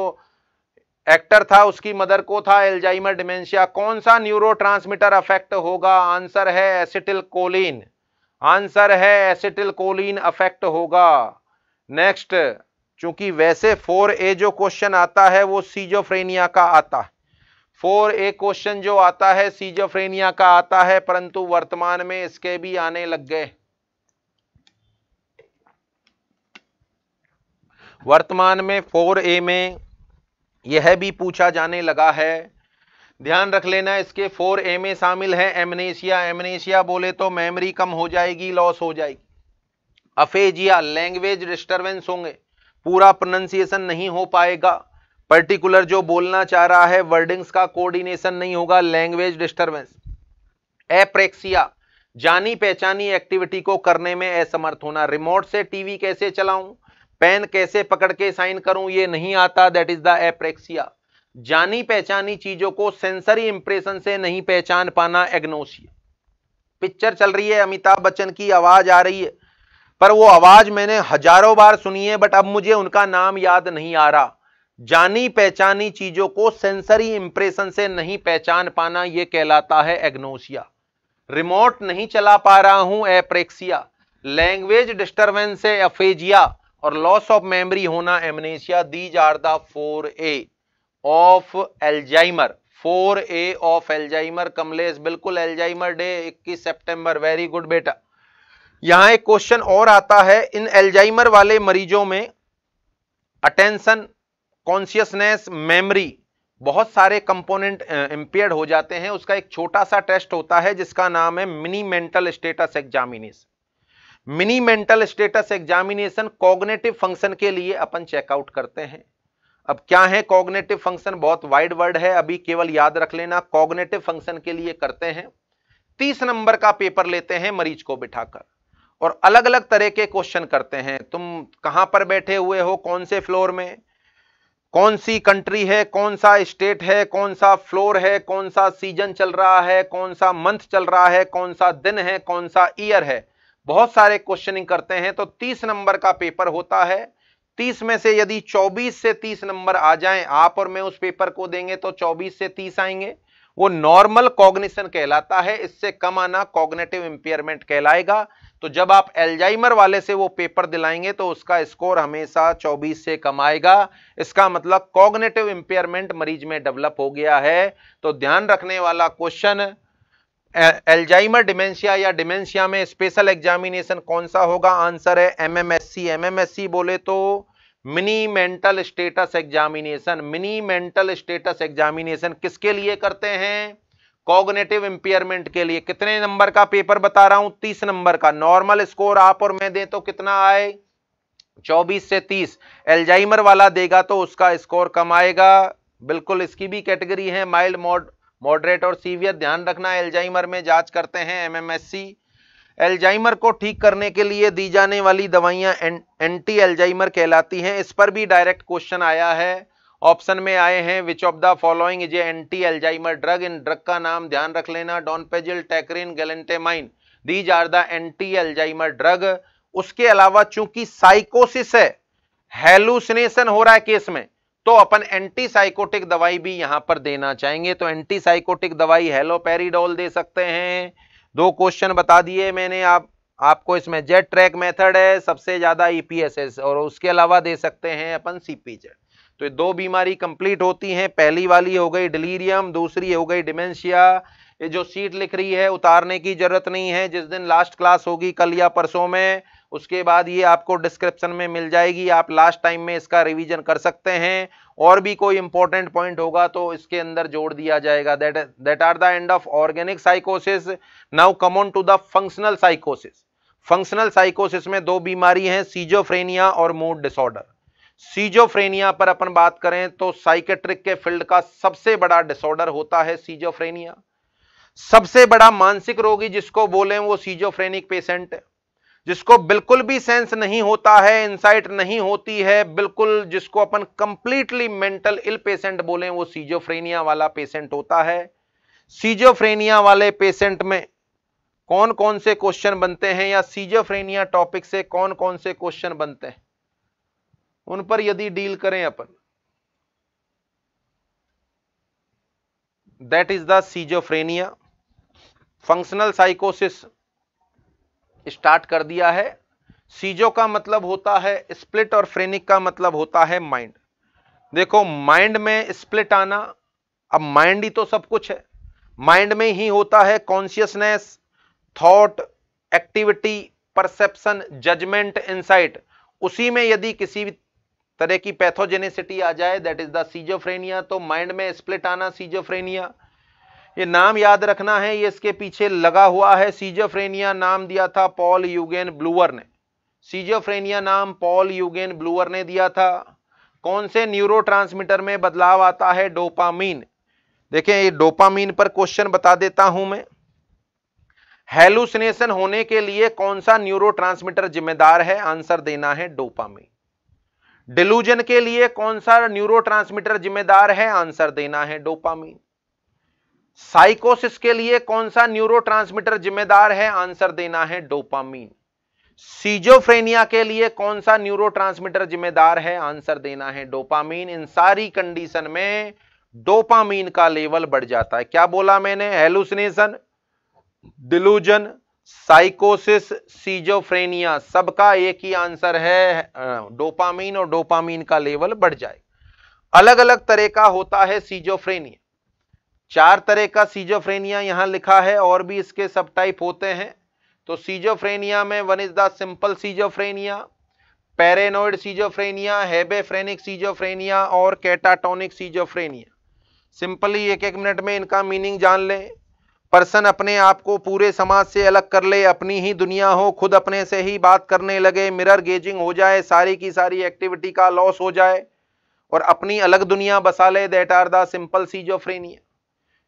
एक्टर था उसकी मदर को था एल्जाइमर डिमेंशिया कौन सा न्यूरो अफेक्ट होगा आंसर है एसिटिल कोलिन आंसर है एसिटिल कोलिन अफेक्ट होगा नेक्स्ट चूंकि वैसे फोर ए जो क्वेश्चन आता है वो सीजोफ्रेनिया का आता है फोर ए क्वेश्चन जो आता है सीजोफ्रेनिया का आता है परंतु वर्तमान में इसके भी आने लग गए वर्तमान में फोर ए में यह भी पूछा जाने लगा है ध्यान रख लेना इसके फोर एम ए शामिल है एमनेशिया एमनेशिया बोले तो मेमोरी कम हो जाएगी लॉस हो जाएगी अफेजिया लैंग्वेज डिस्टर्बेंस होंगे पूरा प्रोनाउंसिएशन नहीं हो पाएगा पर्टिकुलर जो बोलना चाह रहा है वर्डिंग्स का कोऑर्डिनेशन नहीं होगा लैंग्वेज डिस्टर्बेंस एप्रेक्सिया जानी पहचानी एक्टिविटी को करने में असमर्थ होना रिमोट से टीवी कैसे चलाऊं पेन कैसे पकड़ के साइन करूं ये नहीं आता दैट इज द एप्रेक्सिया जानी पहचानी चीजों को सेंसरी इंप्रेशन से नहीं पहचान पाना एग्नोसिया पिक्चर चल रही है अमिताभ बच्चन की आवाज आ रही है पर वो आवाज मैंने हजारों बार सुनी है बट अब मुझे उनका नाम याद नहीं आ रहा जानी पहचानी चीजों को सेंसरी इंप्रेशन से नहीं पहचान पाना यह कहलाता है एग्नोसिया रिमोट नहीं चला पा रहा हूं एप्रेक्सिया लैंग्वेज डिस्टर्बेंस है अफेजिया और लॉस ऑफ मेमोरी होना amnesia these are the four A of Alzheimer four A of Alzheimer कमलेस बिल्कुल एल्जाइमर डे 21 सितंबर वेरी गुड बेटा यहां एक क्वेश्चन और आता है इन एल्जाइमर वाले मरीजों में अटेंशन कॉन्शियसनेस मेमोरी बहुत सारे कंपोनेंट इम्पेयर्ड हो जाते हैं उसका एक छोटा सा टेस्ट होता है जिसका नाम है mini mental status examination mini mental status examination cognitive function के लिए अपन चेकआउट करते हैं अब क्या है कॉग्नेटिव फंक्शन बहुत वाइड वर्ड है अभी केवल याद रख लेना कॉग्नेटिव फंक्शन के लिए करते हैं तीस नंबर का पेपर लेते हैं मरीज को बिठाकर और अलग अलग तरह के क्वेश्चन करते हैं तुम कहां पर बैठे हुए हो कौन से फ्लोर में कौन सी कंट्री है कौन सा स्टेट है कौन सा फ्लोर है कौन सा सीजन चल रहा है कौन सा मंथ चल रहा है कौन सा दिन है कौन सा ईयर है बहुत सारे क्वेश्चनिंग करते हैं तो 30 नंबर का पेपर होता है 30 में से यदि 24 से 30 नंबर आ जाएं आप और मैं उस पेपर को देंगे तो 24 से 30 आएंगे वो नॉर्मल कॉग्निशन कहलाता है इससे कम आना कॉग्नेटिव इंपेयरमेंट कहलाएगा तो जब आप एल्जाइमर वाले से वो पेपर दिलाएंगे तो उसका स्कोर हमेशा 24 से कम आएगा इसका मतलब कॉग्नेटिव इंपेयरमेंट मरीज में डेवलप हो गया है तो ध्यान रखने वाला क्वेश्चन एल्जाइमर डिमेंशिया या डिमेंशिया में स्पेशल एग्जामिनेशन कौन सा होगा आंसर है एमएमएससी एमएमएससी बोले तो mini mental status examination mini mental status examination किसके लिए करते हैं कॉग्नेटिव इंपेयरमेंट के लिए कितने नंबर का पेपर बता रहा हूं तीस नंबर का नॉर्मल स्कोर आप और मैं दें तो कितना आए चौबीस से तीस एल्जाइमर वाला देगा तो उसका स्कोर कम आएगा बिल्कुल इसकी भी कैटेगरी है माइल्ड मोड मॉडरेट और सीवियर ध्यान रखना एल्जाइमर में जांच करते हैं एमएमएससी एल्जाइमर को ठीक करने के लिए दी जाने वाली दवाइयां एं, एंटी एल्जाइमर कहलाती हैं इस पर भी डायरेक्ट क्वेश्चन आया है ऑप्शन में आए हैं which of the following is a anti Alzheimer drug इन ड्रग का नाम ध्यान रख लेना donepezil tacrine galantamine these are the anti Alzheimer drug उसके अलावा चूंकि साइकोसिस है हेलुसिनेशन हो रहा है केस में तो अपन एंटीसाइकोटिक दवाई भी यहां पर देना चाहेंगे तो एंटीसाइकोटिक दवाई हेलोपेरिडोल दे सकते हैं दो क्वेश्चन बता दिए मैंने आप आपको इसमें जेट ट्रैक मेथड है सबसे ज्यादा ईपीएसएस e और उसके अलावा दे सकते हैं अपन सीपीजेड तो ये दो बीमारी कंप्लीट होती हैं पहली वाली हो गई डिलीरियम दूसरी हो गई डिमेंशिया ये जो सीट लिख रही है उतारने की जरूरत नहीं है जिस दिन लास्ट क्लास होगी कल या परसों में उसके बाद ये आपको डिस्क्रिप्शन में मिल जाएगी आप लास्ट टाइम में इसका रिवीजन कर सकते हैं और भी कोई इंपॉर्टेंट पॉइंट होगा तो इसके अंदर जोड़ दिया जाएगा that that are the end of organic साइकोसिस now come on to the functional साइकोसिस functional साइकोसिस में दो बीमारी हैं सीजोफ्रेनिया और मूड डिसऑर्डर सीजोफ्रेनिया पर अपन बात करें तो साइकेट्रिक के फील्ड का सबसे बड़ा डिसऑर्डर होता है सीजोफ्रेनिया सबसे बड़ा मानसिक रोगी जिसको बोले वो सीजोफ्रेनिक पेशेंट है जिसको बिल्कुल भी सेंस नहीं होता है इंसाइट नहीं होती है बिल्कुल जिसको अपन कंप्लीटली मेंटल इल पेशेंट बोले वो सीजोफ्रेनिया वाला पेशेंट होता है सीजोफ्रेनिया वाले पेशेंट में कौन कौन से क्वेश्चन बनते हैं या सीजोफ्रेनिया टॉपिक से कौन कौन से क्वेश्चन बनते हैं उन पर यदि डील करें अपन that is the schizophrenia functional साइकोसिस स्टार्ट कर दिया है सीजो का मतलब होता है स्प्लिट और फ्रेनिक का मतलब होता है माइंड देखो माइंड में स्प्लिट आना अब माइंड ही तो सब कुछ है माइंड में ही होता है consciousness thought activity perception judgement insight उसी में यदि किसी भी तरह की पैथोजेनिसिटी आ जाए दैट इज द सीजोफ्रेनिया तो माइंड में स्प्लिट आना सीजोफ्रेनिया ये नाम याद रखना है ये इसके पीछे लगा हुआ है सीजोफ्रेनिया नाम दिया था पॉल यूगेन ब्लूअर ने सीजोफ्रेनिया नाम पॉल यूगेन ब्लूअर ने दिया था कौन से न्यूरो में बदलाव आता है डोपामीन देखें ये डोपामीन पर क्वेश्चन बता देता हूं मैं हेलुसिनेशन होने के लिए कौन सा न्यूरो जिम्मेदार है आंसर देना है डोपामीन डिलूजन के लिए कौन सा न्यूरो जिम्मेदार है आंसर देना है डोपामीन साइकोसिस के लिए कौन सा न्यूरो जिम्मेदार है आंसर देना है डोपामीन सीजोफ्रेनिया के लिए कौन सा न्यूरो जिम्मेदार है आंसर देना है डोपामीन इन सारी कंडीशन में डोपामीन का लेवल बढ़ जाता है क्या बोला मैंने हेलुसिनेशन डिलूजन साइकोसिस सीजोफ्रेनिया सबका एक ही आंसर है डोपामीन और डोपामीन का लेवल बढ़ जाए अलग अलग तरह का होता है सीजोफ्रेनिया चार तरह का सीजोफ्रेनिया यहां लिखा है और भी इसके सब टाइप होते हैं तो सीजोफ्रेनिया में one is the simple schizophrenia paranoid schizophrenia hebephrenic schizophrenia और कैटाटोनिक सीजोफ्रेनिया सिंपली एक एक मिनट में इनका मीनिंग जान लें पर्सन अपने आप को पूरे समाज से अलग कर ले अपनी ही दुनिया हो खुद अपने से ही बात करने लगे मिरर गेजिंग हो जाए सारी की सारी एक्टिविटी का लॉस हो जाए और अपनी अलग दुनिया बसा ले that are the simple schizophrenia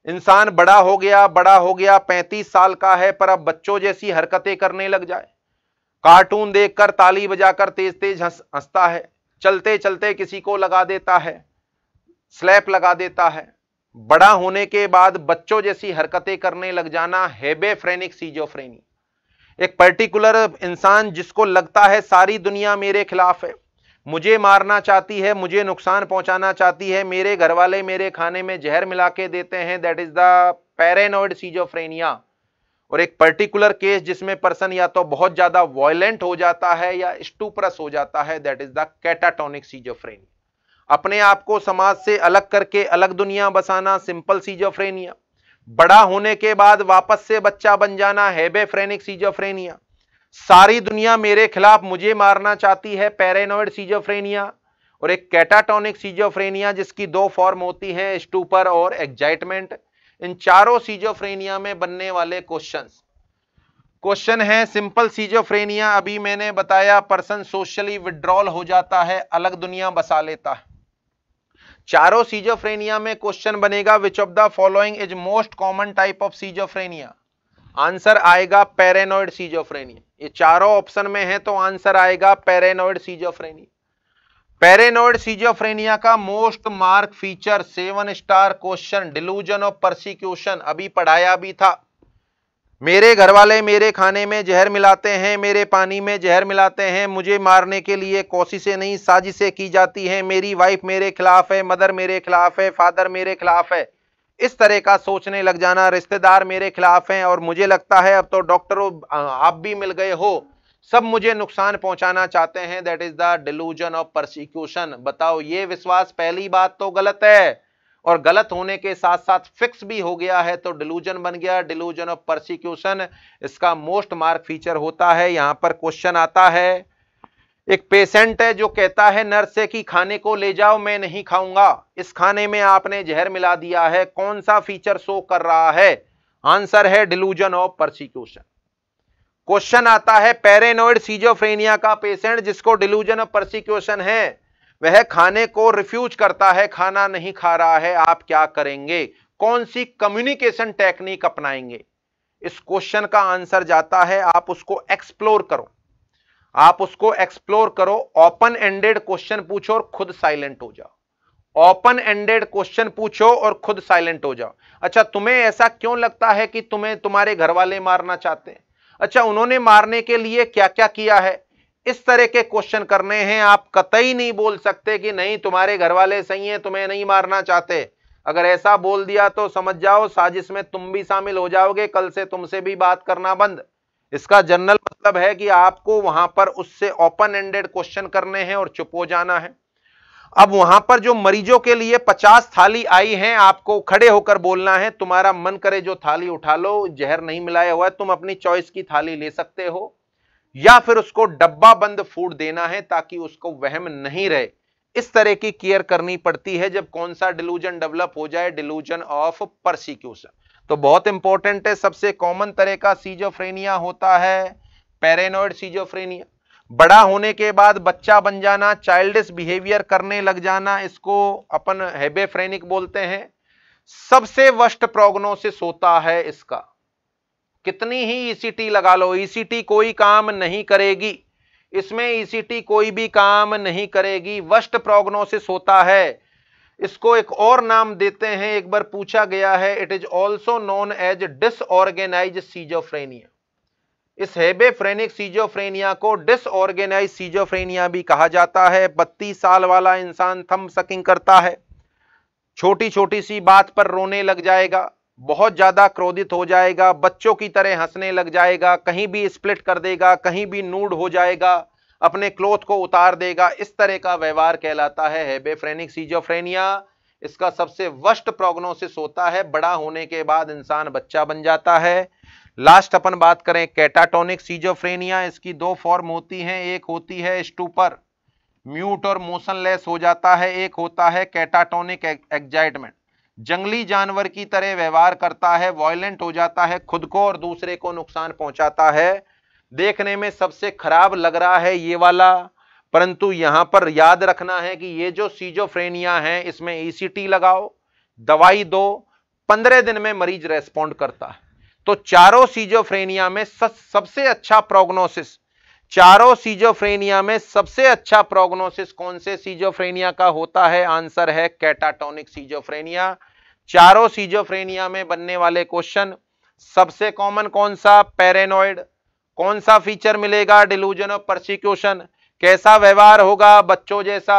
इंसान बड़ा हो गया बड़ा हो गया पैंतीस साल का है पर अब बच्चों जैसी हरकतें करने लग जाए कार्टून देखकर ताली बजाकर तेज तेज हंसता है चलते चलते किसी को लगा देता है स्लैप लगा देता है बड़ा होने के बाद बच्चों जैसी हरकतें करने लग जाना हेबेफ्रेनिक सीजोफ्रेनी एक पर्टिकुलर इंसान जिसको लगता है सारी दुनिया मेरे खिलाफ है मुझे मारना चाहती है मुझे नुकसान पहुंचाना चाहती है मेरे घर वाले मेरे खाने में जहर मिला के देते हैं that is the paranoid schizophrenia और एक पर्टिकुलर केस जिसमें पर्सन या तो बहुत ज्यादा वॉयलेंट हो जाता है या स्टूपरस हो जाता है that is the catatonic schizophrenia अपने आप को समाज से अलग करके अलग दुनिया बसाना सिंपल सीजोफ्रेनिया बड़ा होने के बाद वापस से बच्चा बन जाना हैबेफ्रेनिक सीजोफ्रेनिया सारी दुनिया मेरे खिलाफ मुझे मारना चाहती है पैरेनोइड सीजोफ्रेनिया और एक कैटाटोनिक सीजोफ्रेनिया जिसकी दो फॉर्म होती है स्टूपर और एग्जाइटमेंट इन चारों सीजोफ्रेनिया में बनने वाले क्वेश्चन क्वेश्चन है सिंपल सीजोफ्रेनिया अभी मैंने बताया पर्सन सोशली विड्रॉल हो जाता है अलग दुनिया बसा लेता है चारों सीजोफ्रेनिया में क्वेश्चन बनेगा which of the following is most common type of schizophrenia answer आएगा पेरेनोइड सीजोफ्रेनिया ये चारों ऑप्शन में है तो आंसर आएगा पेरेनोइड सीजोफ्रेनिया पेरेनोइड सीजोफ्रेनिया का most mark feature seven star question delusion of persecution अभी पढ़ाया भी था मेरे घर वाले मेरे खाने में जहर मिलाते हैं मेरे पानी में जहर मिलाते हैं मुझे मारने के लिए कोशिशें नहीं साजिशें की जाती हैं मेरी वाइफ मेरे खिलाफ है मदर मेरे खिलाफ है फादर मेरे खिलाफ है इस तरह का सोचने लग जाना रिश्तेदार मेरे खिलाफ हैं और मुझे लगता है अब तो डॉक्टर आप भी मिल गए हो सब मुझे नुकसान पहुंचाना चाहते हैं that is the delusion of prosecution बताओ ये विश्वास पहली बात तो गलत है और गलत होने के साथ साथ फिक्स भी हो गया है तो डिलूजन बन गया डिलूजन ऑफ प्रोसिक्यूशन इसका मोस्ट मार्क फीचर होता है यहां पर क्वेश्चन आता है एक पेशेंट है जो कहता है नर्स से कि खाने को ले जाओ मैं नहीं खाऊंगा इस खाने में आपने जहर मिला दिया है कौन सा फीचर शो कर रहा है आंसर है डिलूजन ऑफ प्रोसिक्यूशन क्वेश्चन आता है पेरेनोइड सीजोफ्रेनिया का पेशेंट जिसको डिलूजन ऑफ प्रोसिक्यूशन है वह खाने को रिफ्यूज करता है खाना नहीं खा रहा है आप क्या करेंगे कौन सी कम्युनिकेशन टेक्निक अपनाएंगे इस क्वेश्चन का आंसर जाता है आप उसको एक्सप्लोर करो आप उसको एक्सप्लोर करो ओपन एंडेड क्वेश्चन पूछो और खुद साइलेंट हो जाओ ओपन एंडेड क्वेश्चन पूछो और खुद साइलेंट हो जाओ अच्छा तुम्हें ऐसा क्यों लगता है कि तुम्हें तुम्हारे घर वाले मारना चाहते हैं अच्छा उन्होंने मारने के लिए क्या क्या किया है इस तरह के क्वेश्चन करने हैं आप कतई नहीं बोल सकते कि नहीं तुम्हारे घर वाले सही हैं तुम्हें नहीं मारना चाहते अगर ऐसा बोल दिया तो समझ जाओ साजिश में तुम भी शामिल हो जाओगे कल से तुमसे भी बात करना बंद इसका जनरल मतलब है कि आपको वहां पर उससे ओपन एंडेड क्वेश्चन करने हैं और चुप हो जाना है अब वहां पर जो मरीजों के लिए पचास थाली आई हैं आपको खड़े होकर बोलना है तुम्हारा मन करे जो थाली उठा लो जहर नहीं मिलाया हुआ है तुम अपनी चॉइस की थाली ले सकते हो या फिर उसको डब्बा बंद फूड देना है ताकि उसको वहम नहीं रहे इस तरह की केयर करनी पड़ती है जब कौन सा डिलूजन डेवलप हो जाए डिलूजन ऑफ परसिक्यूशन तो बहुत इंपॉर्टेंट है सबसे कॉमन तरह का सीजोफ्रेनिया होता है पेरेनोइड सीजोफ्रेनिया बड़ा होने के बाद बच्चा बन जाना चाइल्डिस बिहेवियर करने लग जाना इसको अपन हेबेफ्रेनिक बोलते हैं सबसे वर्स्ट प्रोग्नोसिस होता है इसका कितनी ही ईसीटी e लगा लो ईसीटी e कोई काम नहीं करेगी इसमें ईसीटी e कोई भी काम नहीं करेगी वर्स्ट प्रोग्नोसिस होता है इसको एक और नाम देते हैं एक बार पूछा गया है it is also known as disorganise schizophrenia इस हेबेफ्रेनिक सीजोफ्रेनिया को डिसऑर्गेनाइज सीजोफ्रेनिया भी कहा जाता है बत्तीस साल वाला इंसान थम सकिंग करता है छोटी छोटी सी बात पर रोने लग जाएगा बहुत ज़्यादा क्रोधित हो जाएगा बच्चों की तरह हंसने लग जाएगा कहीं भी स्प्लिट कर देगा कहीं भी नूड हो जाएगा अपने क्लोथ को उतार देगा इस तरह का व्यवहार कहलाता है हेबेफ्रेनिक सीजोफ्रेनिया इसका सबसे वर्ष्ट प्रोग्नोसिस होता है बड़ा होने के बाद इंसान बच्चा बन जाता है लास्ट अपन बात करें कैटाटोनिक सीजोफ्रेनिया इसकी दो फॉर्म होती हैं एक होती है स्टूपर म्यूट और मोशनलेस हो जाता है एक होता है कैटाटोनिक एक्जाइटमेंट जंगली जानवर की तरह व्यवहार करता है वॉयलेंट हो जाता है खुद को और दूसरे को नुकसान पहुंचाता है देखने में सबसे खराब लग रहा है ये वाला परंतु यहां पर याद रखना है कि ये जो सीजोफ्रेनिया है इसमें ईसीटी e लगाओ दवाई दो पंद्रह दिन में मरीज रेस्पॉन्ड करता है तो चारों सीजोफ्रेनिया अच्छा में सबसे अच्छा प्रोग्नोसिस चारों सीजोफ्रेनिया में सबसे अच्छा प्रोग्नोसिस कौन से सीजोफ्रेनिया का होता है आंसर है कैटाटोनिक सीजोफ्रेनिया चारों सीजोफ्रेनिया में बनने वाले क्वेश्चन सबसे कॉमन कौन सा पेरेनॉइड कौन सा फीचर मिलेगा डिलूजन ऑफ प्रोसिक्यूशन कैसा व्यवहार होगा बच्चों जैसा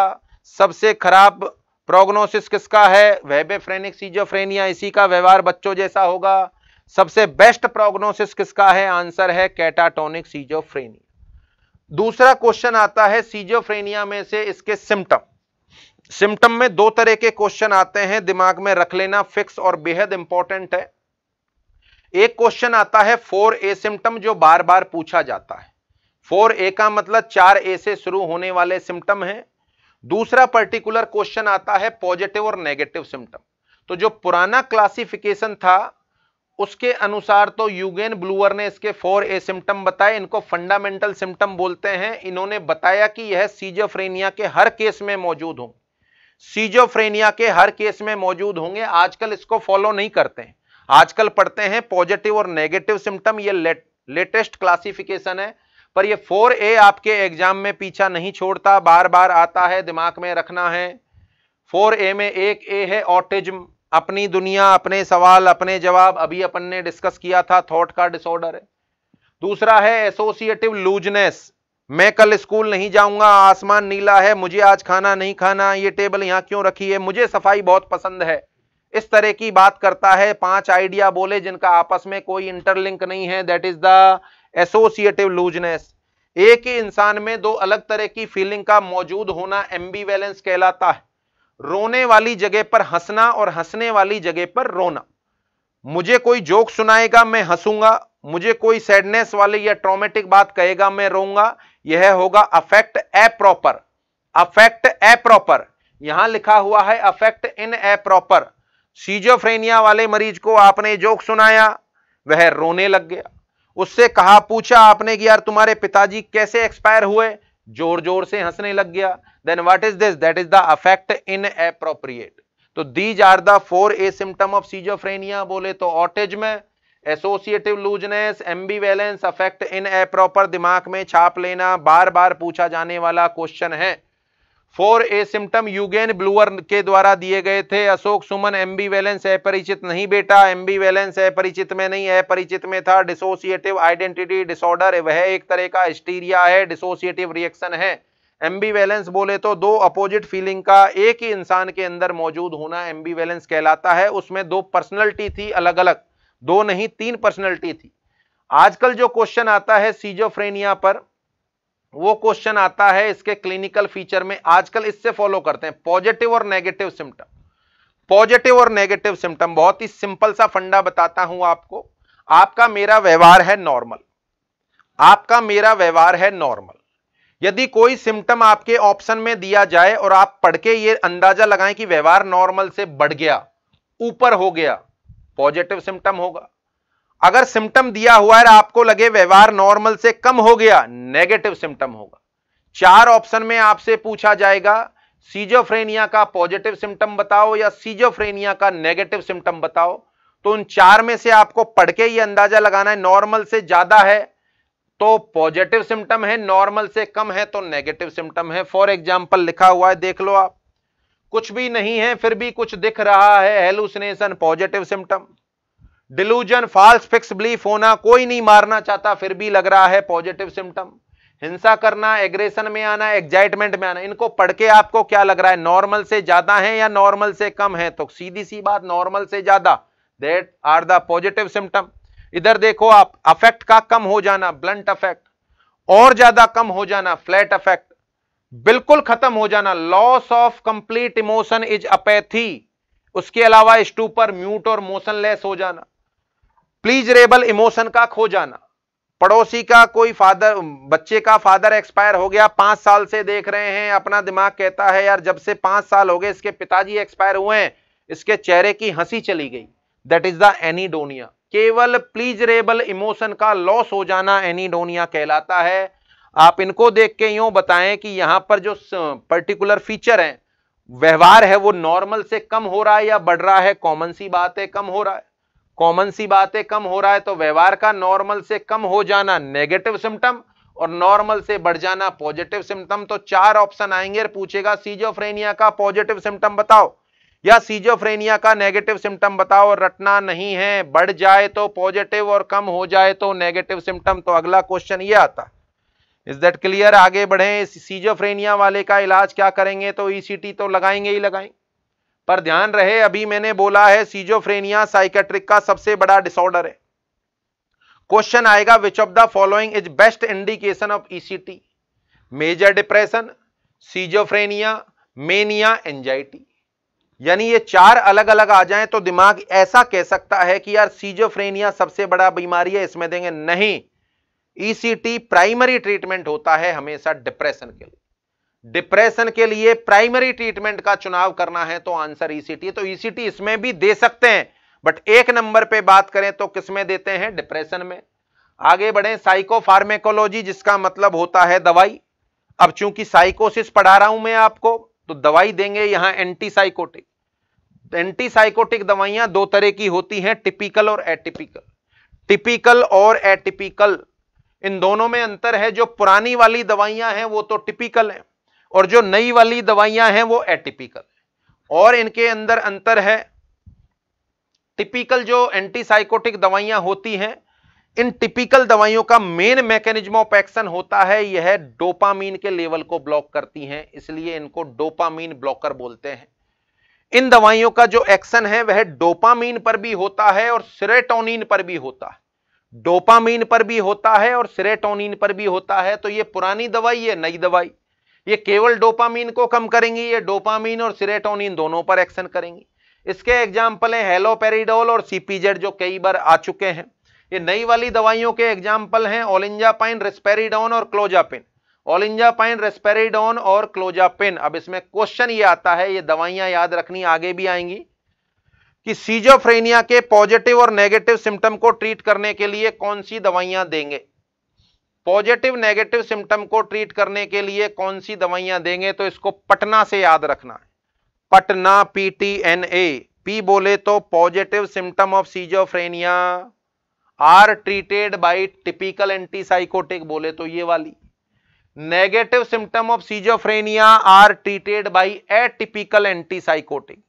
सबसे खराब प्रोग्नोसिस किसका है वेबेफ्रेनिक सीजोफ्रेनिया इसी का व्यवहार बच्चों जैसा होगा सबसे बेस्ट प्रोग्नोसिस किसका है आंसर है कैटाटोनिक सीजोफ्रेनिया दूसरा क्वेश्चन आता है सीजोफ्रेनिया में से इसके सिम्टम सिम्टम में दो तरह के क्वेश्चन आते हैं दिमाग में रख लेना फिक्स और बेहद इंपॉर्टेंट है एक क्वेश्चन आता है फोर ए सिम्टम जो बार बार पूछा जाता है फोर ए का मतलब चार ए से शुरू होने वाले सिम्टम है दूसरा पर्टिकुलर क्वेश्चन आता है पॉजिटिव और नेगेटिव सिम्टम तो जो पुराना क्लासिफिकेशन था उसके अनुसार तो यूगेन ब्लूअर ने इसके फोर ए सिम्टम बताए इनको फंडामेंटल सिम्टम बोलते हैं इन्होंने बताया कि यह सीजोफ्रेनिया के हर केस में मौजूद होंगे सीजोफ्रेनिया के हर केस में मौजूद होंगे आजकल इसको फॉलो नहीं करते हैं आजकल पढ़ते हैं पॉजिटिव और नेगेटिव सिम्टम ये लेट लेटेस्ट क्लासिफिकेशन है पर ये फोर ए आपके एग्जाम में पीछा नहीं छोड़ता बार बार आता है दिमाग में रखना है फोर ए में एक ए है ऑटिज्म अपनी दुनिया अपने सवाल अपने जवाब अभी अपन ने डिस्कस किया था थॉट का डिसऑर्डर है दूसरा है एसोसिएटिव लूजनेस मैं कल स्कूल नहीं जाऊंगा आसमान नीला है मुझे आज खाना नहीं खाना ये टेबल यहाँ क्यों रखी है मुझे सफाई बहुत पसंद है इस तरह की बात करता है पांच आइडिया बोले जिनका आपस में कोई इंटरलिंक नहीं है that is the associative looseness एक ही इंसान में दो अलग तरह की फीलिंग का मौजूद होना एम्बीवेलेंस कहलाता है रोने वाली जगह पर हंसना और हंसने वाली जगह पर रोना मुझे कोई जोक सुनाएगा मैं हंसूंगा मुझे कोई सैडनेस वाली या ट्रॉमेटिक बात कहेगा मैं रोऊंगा यह होगा affect a proper affect a proper यहां लिखा हुआ है affect inappropriate schizophrenia वाले मरीज को आपने जोक सुनाया वह रोने लग गया उससे कहा पूछा आपने कि यार तुम्हारे पिताजी कैसे एक्सपायर हुए जोर जोर से हंसने लग गया then what is this that is the affect inappropriate तो these are the four A symptom of schizophrenia बोले तो ऑटेज में associative looseness ambivalence affect inappropriate दिमाग में छाप लेना बार बार पूछा जाने वाला क्वेश्चन है four A symptom Eugen Bleuler के द्वारा दिए गए थे अशोक सुमन एमबी वैलेंस अपरिचित नहीं बेटा एमबी वैलेंस अपरिचित में नहीं है परिचित में था डिसोसिएटिव आइडेंटिटी डिसऑर्डर वह एक तरह का स्टीरिया है डिसोसिएटिव रिएक्शन है एमबी वैलेंस बोले तो दो अपोजिट फीलिंग का एक ही इंसान के अंदर मौजूद होना एम्बी वैलेंस कहलाता है उसमें दो पर्सनैलिटी थी अलग अलग दो नहीं तीन पर्सनैलिटी थी आजकल जो क्वेश्चन आता है सीजोफ्रेनिया पर वो क्वेश्चन आता है इसके क्लिनिकल फीचर में आजकल इससे फॉलो करते हैं पॉजिटिव और नेगेटिव सिम्टम पॉजिटिव और नेगेटिव सिम्टम बहुत ही सिंपल सा फंडा बताता हूं आपको आपका मेरा व्यवहार है नॉर्मल आपका मेरा व्यवहार है नॉर्मल यदि कोई सिम्टम आपके ऑप्शन में दिया जाए और आप पढ़ के ये अंदाजा लगाएं कि व्यवहार नॉर्मल से बढ़ गया ऊपर हो गया पॉजिटिव सिम्टम होगा अगर सिम्टम दिया हुआ है आपको लगे व्यवहार नॉर्मल से कम हो गया नेगेटिव सिम्टम होगा चार ऑप्शन में आपसे पूछा जाएगा सीजोफ्रेनिया का पॉजिटिव सिम्टम बताओ या सीजोफ्रेनिया का नेगेटिव सिम्टम बताओ तो उन चार में से आपको पढ़ के ये अंदाजा लगाना है नॉर्मल से ज्यादा है तो पॉजिटिव सिम्टम है नॉर्मल से कम है तो नेगेटिव सिम्टम है फॉर एग्जाम्पल लिखा हुआ है देख लो आप कुछ भी नहीं है फिर भी कुछ दिख रहा है hallucination positive symptom delusion false fix belief होना कोई नहीं मारना चाहता फिर भी लग रहा है पॉजिटिव सिम्टम हिंसा करना एग्रेशन में आना एग्जाइटमेंट में आना इनको पढ़ के आपको क्या लग रहा है नॉर्मल से ज्यादा है या नॉर्मल से कम है तो सीधी सी बात नॉर्मल से ज्यादा that are the positive symptom इधर देखो आप अफेक्ट का कम हो जाना ब्लंट अफेक्ट और ज्यादा कम हो जाना फ्लैट अफेक्ट बिल्कुल खत्म हो जाना loss of complete emotion is apathy उसके अलावा स्टूपर म्यूट और मोशनलेस हो जाना प्लीजरेबल इमोशन का खो जाना पड़ोसी का कोई फादर बच्चे का फादर एक्सपायर हो गया पांच साल से देख रहे हैं अपना दिमाग कहता है यार जब से पांच साल हो गए इसके पिताजी एक्सपायर हुए हैं इसके चेहरे की हंसी चली गई दैट इज द एनीडोनिया केवल प्लीजरेबल इमोशन का लॉस हो जाना एनीडोनिया कहलाता है आप इनको देख के यूं बताएं कि यहां पर जो पर्टिकुलर फीचर है व्यवहार है वो नॉर्मल से कम हो रहा है या बढ़ रहा है कॉमन सी बात है कम हो रहा है कॉमन सी बात है कम हो रहा है तो व्यवहार का नॉर्मल से कम हो जाना नेगेटिव सिम्टम और नॉर्मल से बढ़ जाना पॉजिटिव सिम्टम तो चार ऑप्शन आएंगे पूछेगा सीजोफ्रेनिया का पॉजिटिव सिम्टम बताओ या सीजोफ्रेनिया का नेगेटिव सिम्टम बताओ और रटना नहीं है बढ़ जाए तो पॉजिटिव और कम हो जाए तो नेगेटिव सिम्टम तो अगला क्वेश्चन ये आता इज दैट क्लियर आगे बढ़े सीजोफ्रेनिया वाले का इलाज क्या करेंगे तो ईसीटी e तो लगाएंगे ही लगाएंगे पर ध्यान रहे अभी मैंने बोला है सीजोफ्रेनिया साइकेट्रिक का सबसे बड़ा डिसऑर्डर है क्वेश्चन आएगा which of the following is best indication of ECT major depression schizophrenia mania anxiety यानी ये चार अलग अलग आ जाएं तो दिमाग ऐसा कह सकता है कि यार सीजोफ्रेनिया सबसे बड़ा बीमारी है इसमें देंगे नहीं ईसीटी प्राइमरी ट्रीटमेंट होता है हमेशा डिप्रेशन के लिए डिप्रेशन के लिए प्राइमरी ट्रीटमेंट का चुनाव करना है तो आंसर ईसीटी e तो ईसीटी e इसमें भी दे सकते हैं बट एक नंबर पे बात करें तो किसमें देते हैं डिप्रेशन में आगे बढ़े साइकोफार्मेकोलॉजी जिसका मतलब होता है दवाई अब चूंकि साइकोसिस पढ़ा रहा हूं मैं आपको तो दवाई देंगे यहां एंटी साइकोटिक तो एंटी साइकोटिक दवाइयां दो तरह की होती हैं टिपिकल और एटिपिकल टिपिकल और एटिपिकल इन दोनों में अंतर है जो पुरानी वाली दवाइयां हैं वो तो टिपिकल हैं और जो नई वाली दवाइयां हैं वो एटिपिकल और इनके अंदर अंतर है टिपिकल जो एंटीसाइकोटिक दवाइयां होती हैं इन टिपिकल दवाइयों का मेन मैकेनिज्म ऑफ एक्शन होता है यह डोपामीन के लेवल को ब्लॉक करती हैं इसलिए इनको डोपामीन ब्लॉकर बोलते हैं इन दवाइयों का जो एक्शन है वह डोपामीन पर भी होता है और सिरेटोनिन पर भी होता है डोपामीन पर भी होता है और सिरेटोनिन पर भी होता है तो ये पुरानी दवाई है नई दवाई ये केवल डोपामीन को कम करेंगी ये डोपामीन और सिरेटोनिन दोनों पर एक्शन करेंगी इसके एग्जाम्पल है हेलोपेरिडोल और सीपीजेड जो कई बार आ चुके हैं ये नई वाली दवाइयों के एग्जाम्पल हैं ओलिंजापाइन रेस्पेरिडोन और क्लोजापिन ओलिंजापाइन रेस्पेरिडोन और क्लोजापिन अब इसमें क्वेश्चन ये आता है ये दवाइयां याद रखनी आगे भी आएंगी कि सीजोफ्रेनिया के पॉजिटिव और नेगेटिव सिम्टम को ट्रीट करने के लिए कौन सी दवाइयां देंगे पॉजिटिव नेगेटिव सिम्टम को ट्रीट करने के लिए कौन सी दवाइयां देंगे तो इसको पटना से याद रखना है Patna P T N A P बोले तो positive symptom of schizophrenia are treated by typical antipsychotic बोले तो ये वाली negative symptom of schizophrenia are treated by atypical antipsychotic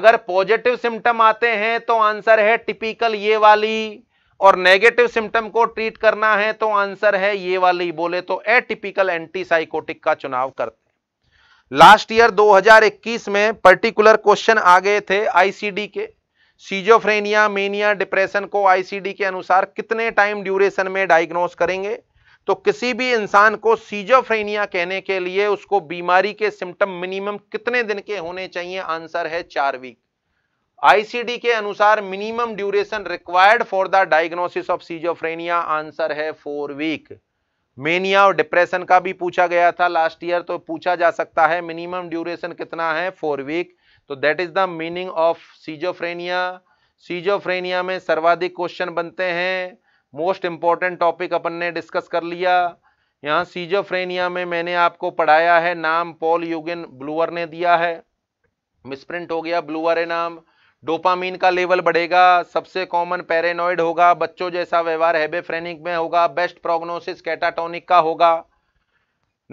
अगर पॉजिटिव सिम्टम आते हैं तो आंसर है टिपिकल ये वाली और नेगेटिव सिम्टम को ट्रीट करना है तो आंसर है ये वाली बोले तो एटिपिकल एंटीसाइकोटिक का चुनाव करते हैं लास्ट ईयर 2021 में पर्टिकुलर क्वेश्चन आ गए थे आईसीडी के सीजोफ्रेनिया मेनिया डिप्रेशन को आईसीडी के अनुसार कितने टाइम ड्यूरेशन में डायग्नोस करेंगे तो किसी भी इंसान को सीजोफ्रेनिया कहने के लिए उसको बीमारी के सिम्टम मिनिमम कितने दिन के होने चाहिए आंसर है चार वीक आईसीडी के अनुसार minimum duration required for the diagnosis of schizophrenia answer है फोर वीक मेनिया और डिप्रेशन का भी पूछा गया था लास्ट ईयर तो पूछा जा सकता है मिनिमम ड्यूरेशन कितना है फोर वीक तो that is the meaning of schizophrenia schizophrenia में सर्वाधिक क्वेश्चन बनते हैं मोस्ट इंपॉर्टेंट टॉपिक अपन ने डिस्कस कर लिया यहाँ सीजोफ्रेनिया में मैंने आपको पढ़ाया है नाम पॉल यूगिन ब्लूअर ने दिया है मिसप्रिंट हो गया ब्लूअर है नाम डोपामीन का लेवल बढ़ेगा सबसे कॉमन पैरेनॉइड होगा बच्चों जैसा व्यवहार हैबेफ्रेनिक में होगा बेस्ट प्रोग्नोसिस कैटाटोनिक का होगा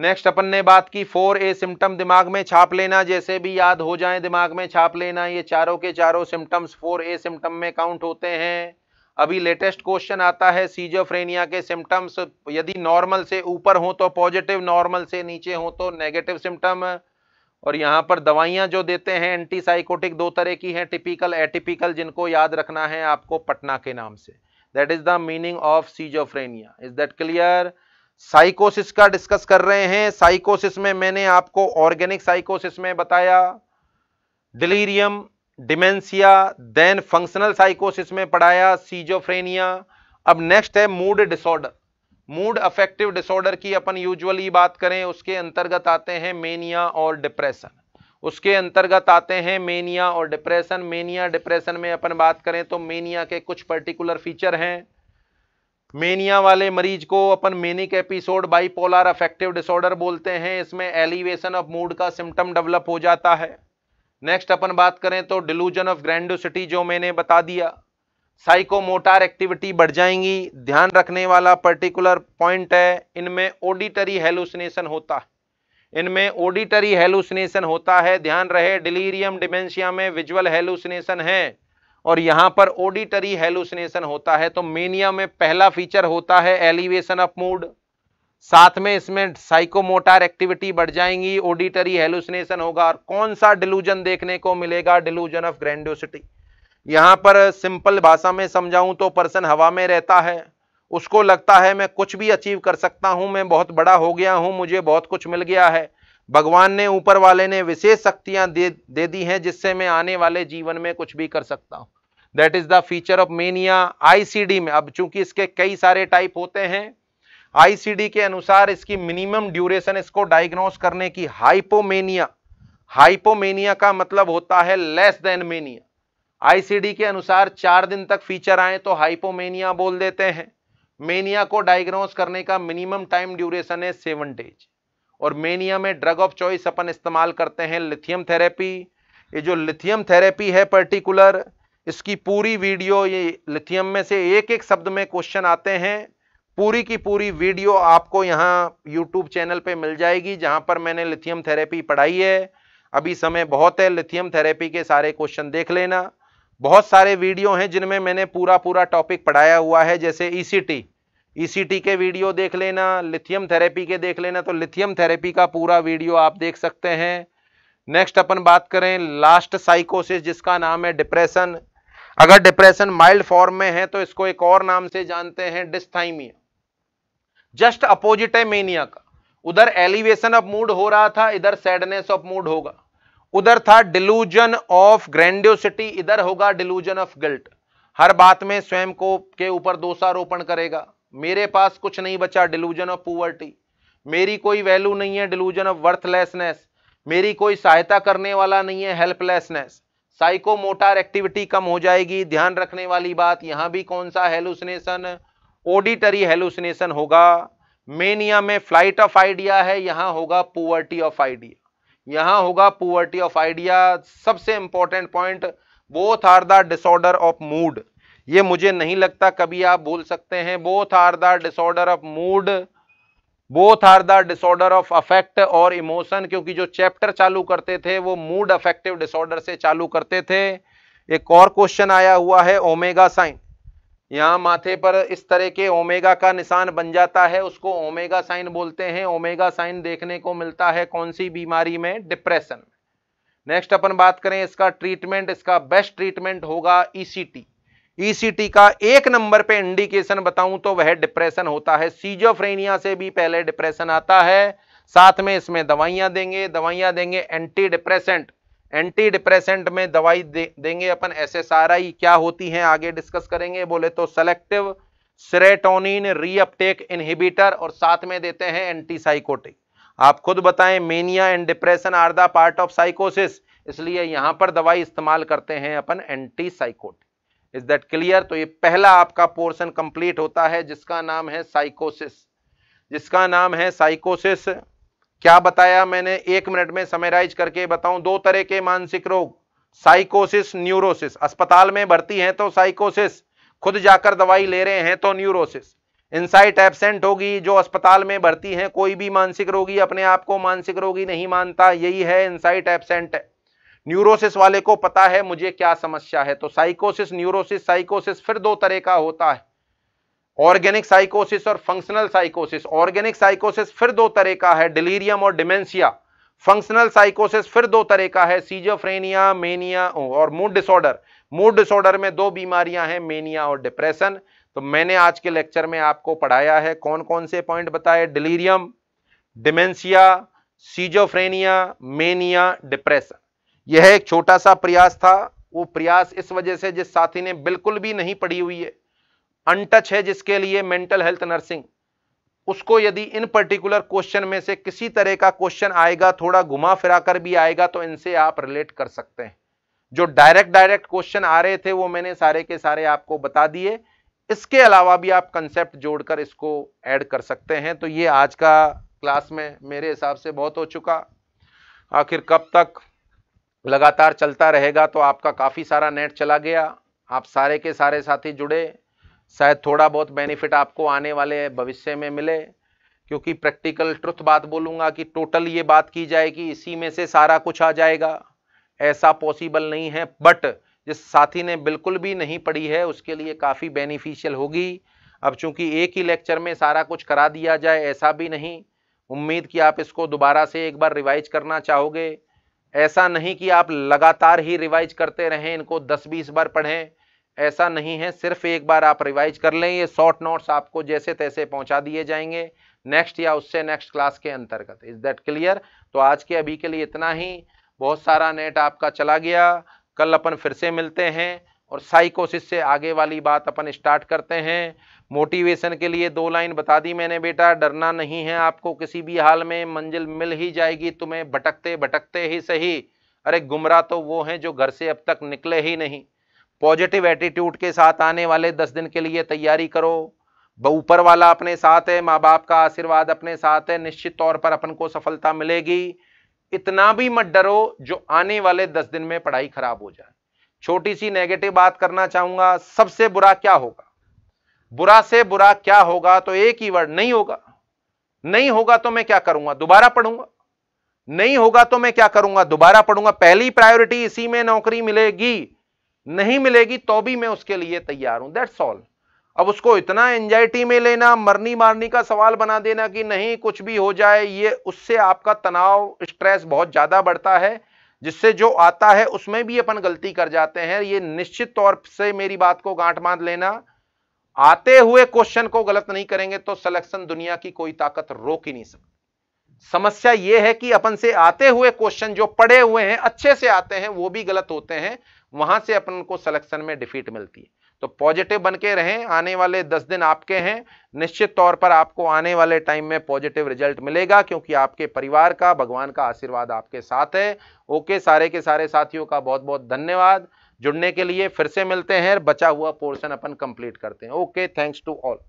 नेक्स्ट अपन ने बात की फोर ए सिम्टम दिमाग में छाप लेना जैसे भी याद हो जाए दिमाग में छाप लेना ये चारों के चारों सिम्टम्स फोर ए सिम्टम में काउंट होते हैं अभी लेटेस्ट क्वेश्चन आता है सीजोफ्रेनिया के सिम्टम्स यदि नॉर्मल से ऊपर हो तो पॉजिटिव नॉर्मल से नीचे हो तो नेगेटिव सिम्टम और यहाँ पर दवाइयाँ जो देते हैं एंटीसाइकोटिक दो तरह की हैं टिपिकल एटिपिकल जिनको याद रखना है आपको पटना के नाम से that is the meaning of schizophrenia is that clear साइकोसिस का डिस्कस कर रहे हैं साइकोसिस में मैंने आपको ऑर्गेनिक साइकोसिस में बताया डिलीरियम डिमेंसिया देन फंक्शनल साइकोसिस में पढ़ाया सीजोफ्रेनिया अब नेक्स्ट है mood disorder mood affective disorder की अपन यूजुअली बात करें उसके अंतर्गत आते हैं मेनिया और डिप्रेशन उसके अंतर्गत आते हैं मेनिया और डिप्रेशन मेनिया डिप्रेशन में अपन बात करें तो मेनिया के कुछ पर्टिकुलर फीचर हैं मेनिया वाले मरीज को अपन manic episode bipolar affective disorder बोलते हैं इसमें एलिवेशन ऑफ मूड का सिम्टम डेवलप हो जाता है नेक्स्ट अपन बात करें तो डिलूजन ऑफ ग्रैंडोसिटी जो मैंने बता दिया साइकोमोटार एक्टिविटी बढ़ जाएंगी ध्यान रखने वाला पर्टिकुलर पॉइंट है इनमें ऑडिटरी हेलुसिनेशन होता है इनमें ऑडिटरी हेलुसिनेशन होता है ध्यान रहे डिलीरियम डिमेंशिया में विजुअल हेलुसिनेशन है और यहाँ पर ऑडिटरी हेलुसिनेशन होता है तो मेनिया में पहला फीचर होता है एलिवेशन ऑफ मूड साथ में इसमें साइकोमोटार एक्टिविटी बढ़ जाएंगी ऑडिटरी हेलुसिनेशन होगा और कौन सा डिलूजन देखने को मिलेगा डिलूजन ऑफ ग्रैंडोसिटी यहाँ पर सिंपल भाषा में समझाऊं तो पर्सन हवा में रहता है उसको लगता है मैं कुछ भी अचीव कर सकता हूँ मैं बहुत बड़ा हो गया हूँ मुझे बहुत कुछ मिल गया है भगवान ने ऊपर वाले ने विशेष शक्तियां दे दे दी हैं जिससे मैं आने वाले जीवन में कुछ भी कर सकता हूँ that is the feature of mania ICD में अब चूंकि इसके कई सारे टाइप होते हैं आईसीडी के अनुसार इसकी मिनिमम ड्यूरेशन इसको डायग्नोस करने की हाइपोमेनिया हाइपोमेनिया का मतलब होता है लेस देन मेनिया आईसीडी के अनुसार चार दिन तक फीचर आए तो हाइपोमेनिया बोल देते हैं मेनिया को डायग्नोस करने का मिनिमम टाइम ड्यूरेशन है सेवन डेज और मेनिया में ड्रग ऑफ चॉइस अपन इस्तेमाल करते हैं लिथियम थेरेपी ये जो लिथियम थेरेपी है पर्टिकुलर इसकी पूरी वीडियो ये लिथियम में से एक एक शब्द में क्वेश्चन आते हैं पूरी की पूरी वीडियो आपको यहाँ यूट्यूब चैनल पर मिल जाएगी जहाँ पर मैंने लिथियम थेरेपी पढ़ाई है अभी समय बहुत है लिथियम थेरेपी के सारे क्वेश्चन देख लेना बहुत सारे वीडियो हैं जिनमें मैंने पूरा पूरा टॉपिक पढ़ाया हुआ है जैसे ईसीटी e ईसीटी e के वीडियो देख लेना लिथियम थेरेपी के देख लेना तो लिथियम थेरेपी का पूरा वीडियो आप देख सकते हैं नेक्स्ट अपन बात करें लास्ट साइकोसिस जिसका नाम है डिप्रेशन अगर डिप्रेशन माइल्ड फॉर्म में है तो इसको एक और नाम से जानते हैं डिस्थाइमिया जस्ट अपोजिट है मेनिया का उधर एलिवेशन ऑफ मूड हो रहा था इधर सैडनेस ऑफ मूड होगा उधर था डिलूजन ऑफ ग्रैंडियोसिटी इधर होगा डिलूजन ऑफ गिल्ट हर बात में स्वयं को के ऊपर दोषारोपण करेगा मेरे पास कुछ नहीं बचा डिलूजन ऑफ पुअर्टी मेरी कोई वैल्यू नहीं है डिलूजन ऑफ वर्थलेसनेस मेरी कोई सहायता करने वाला नहीं है हेल्पलेसनेस साइको मोटार एक्टिविटी कम हो जाएगी ध्यान रखने वाली बात यहां भी कौन सा हेलुसिनेशन ऑडिटरी हेलुसिनेशन होगा मेनिया में फ्लाइट ऑफ आइडिया है यहां होगा पुअर्टी ऑफ आइडिया यहां होगा पुअर्टी ऑफ आइडिया सबसे important point both are the disorder of mood ये मुझे नहीं लगता कभी आप बोल सकते हैं both are the disorder of mood both are the disorder of affect और इमोशन क्योंकि जो चैप्टर चालू करते थे वो मूड अफेक्टिव डिसऑर्डर से चालू करते थे एक और क्वेश्चन आया हुआ है ओमेगा साइन यहाँ माथे पर इस तरह के ओमेगा का निशान बन जाता है उसको ओमेगा साइन बोलते हैं ओमेगा साइन देखने को मिलता है कौन सी बीमारी में डिप्रेशन नेक्स्ट अपन बात करें इसका ट्रीटमेंट इसका बेस्ट ट्रीटमेंट होगा ईसीटी e ईसीटी e का एक नंबर पे इंडिकेशन बताऊं तो वह डिप्रेशन होता है सीजोफ्रेनिया से भी पहले डिप्रेशन आता है साथ में इसमें दवाइयां देंगे दवाइयां देंगे एंटी डिप्रेसेंट एंटी डिप्रेसेंट में दवाई दे, देंगे अपन एसएसआरआई क्या होती है आगे डिस्कस करेंगे बोले तो सेलेक्टिव सेरेटोनिन रीअपटेक इनहिबिटर और साथ में देते हैं एंटीसाइकोटिक आप खुद बताएं mania and depression are the part of साइकोसिस इसलिए यहां पर दवाई इस्तेमाल करते हैं अपन antipsychotic is that clear तो ये पहला आपका पोर्शन कंप्लीट होता है जिसका नाम है साइकोसिस जिसका नाम है साइकोसिस क्या बताया मैंने एक मिनट में समेराइज करके बताऊं दो तरह के मानसिक रोग साइकोसिस न्यूरोसिस अस्पताल में भर्ती हैं तो साइकोसिस खुद जाकर दवाई ले रहे हैं तो न्यूरोसिस इनसाइट एबसेंट होगी जो अस्पताल में भर्ती हैं कोई भी मानसिक रोगी अपने आप को मानसिक रोगी नहीं मानता यही है इनसाइट एबसेंट न्यूरोसिस वाले को पता है मुझे क्या समस्या है तो साइकोसिस न्यूरोसिस साइकोसिस फिर दो तरह का होता है ऑर्गेनिक साइकोसिस और फंक्शनल साइकोसिस ऑर्गेनिक साइकोसिस फिर दो तरह का है डिलीरियम और डिमेंशिया फंक्शनल साइकोसिस फिर दो तरह का है सीजोफ्रेनिया मेनिया और मूड डिसऑर्डर मूड डिसऑर्डर में दो बीमारियां हैं मेनिया और डिप्रेशन तो मैंने आज के लेक्चर में आपको पढ़ाया है कौन कौन से पॉइंट बताए delirium dementia schizophrenia mania depression यह एक छोटा सा प्रयास था वो प्रयास इस वजह से जिस साथी ने बिल्कुल भी नहीं पढ़ी हुई है अनटच है जिसके लिए मेंटल हेल्थ नर्सिंग उसको यदि इन पर्टिकुलर क्वेश्चन में से किसी तरह का क्वेश्चन आएगा थोड़ा घुमा फिरा कर भी आएगा तो इनसे आप रिलेट कर सकते हैं जो डायरेक्ट डायरेक्ट क्वेश्चन आ रहे थे वो मैंने सारे के सारे आपको बता दिए इसके अलावा भी आप कंसेप्ट जोड़कर इसको ऐड कर सकते हैं तो ये आज का क्लास में मेरे हिसाब से बहुत हो चुका आखिर कब तक लगातार चलता रहेगा तो आपका काफ़ी सारा नेट चला गया आप सारे के सारे साथी जुड़े शायद थोड़ा बहुत बेनिफिट आपको आने वाले भविष्य में मिले क्योंकि प्रैक्टिकल ट्रुथ बात बोलूँगा कि टोटल ये बात की जाएगी इसी में से सारा कुछ आ जाएगा ऐसा पॉसिबल नहीं है बट जिस साथी ने बिल्कुल भी नहीं पढ़ी है उसके लिए काफ़ी बेनिफिशियल होगी अब चूंकि एक ही लेक्चर में सारा कुछ करा दिया जाए ऐसा भी नहीं उम्मीद कि आप इसको दोबारा से एक बार रिवाइज करना चाहोगे ऐसा नहीं कि आप लगातार ही रिवाइज करते रहें इनको दस बीस बार पढ़ें ऐसा नहीं है सिर्फ एक बार आप रिवाइज कर लें ये शॉर्ट नोट्स आपको जैसे तैसे पहुंचा दिए जाएंगे नेक्स्ट या उससे नेक्स्ट क्लास के अंतर्गत इज दैट क्लियर तो आज के अभी के लिए इतना ही बहुत सारा नेट आपका चला गया कल अपन फिर से मिलते हैं और साइकोसिस से आगे वाली बात अपन स्टार्ट करते हैं मोटिवेशन के लिए दो लाइन बता दी मैंने बेटा डरना नहीं है आपको किसी भी हाल में मंजिल मिल ही जाएगी तुम्हें भटकते भटकते ही सही अरे गुमराह तो वो हैं जो घर से अब तक निकले ही नहीं पॉजिटिव एटीट्यूड के साथ आने वाले दस दिन के लिए तैयारी करो ऊपर वाला अपने साथ है माँ बाप का आशीर्वाद अपने साथ है निश्चित तौर पर अपन को सफलता मिलेगी इतना भी मत डरो जो आने वाले दस दिन में पढ़ाई खराब हो जाए छोटी सी नेगेटिव बात करना चाहूंगा सबसे बुरा क्या होगा बुरा से बुरा क्या होगा तो एक ही वर्ड नहीं होगा नहीं होगा तो मैं क्या करूंगा दोबारा पढ़ूंगा नहीं होगा तो मैं क्या करूंगा दोबारा पढ़ूंगा पहली प्रायोरिटी इसी में नौकरी मिलेगी नहीं मिलेगी तो भी मैं उसके लिए तैयार हूं दैट्स ऑल अब उसको इतना एंजाइटी में लेना मरनी मारनी का सवाल बना देना कि नहीं कुछ भी हो जाए ये उससे आपका तनाव स्ट्रेस बहुत ज़्यादा बढ़ता है जिससे जो आता है उसमें भी अपन गलती कर जाते हैं ये निश्चित तौर से मेरी बात को गांठ बांध लेना आते हुए क्वेश्चन को गलत नहीं करेंगे तो सिलेक्शन दुनिया की कोई ताकत रोक ही नहीं सकती समस्या ये है कि अपन से आते हुए क्वेश्चन जो पड़े हुए हैं अच्छे से आते हैं वो भी गलत होते हैं वहां से अपन को सिलेक्शन में डिफीट मिलती है तो पॉजिटिव बन के रहें आने वाले दस दिन आपके हैं निश्चित तौर पर आपको आने वाले टाइम में पॉजिटिव रिजल्ट मिलेगा क्योंकि आपके परिवार का भगवान का आशीर्वाद आपके साथ है ओके सारे के सारे साथियों का बहुत बहुत धन्यवाद जुड़ने के लिए फिर से मिलते हैं बचा हुआ पोर्शन अपन कंप्लीट करते हैं ओके थैंक्स टू ऑल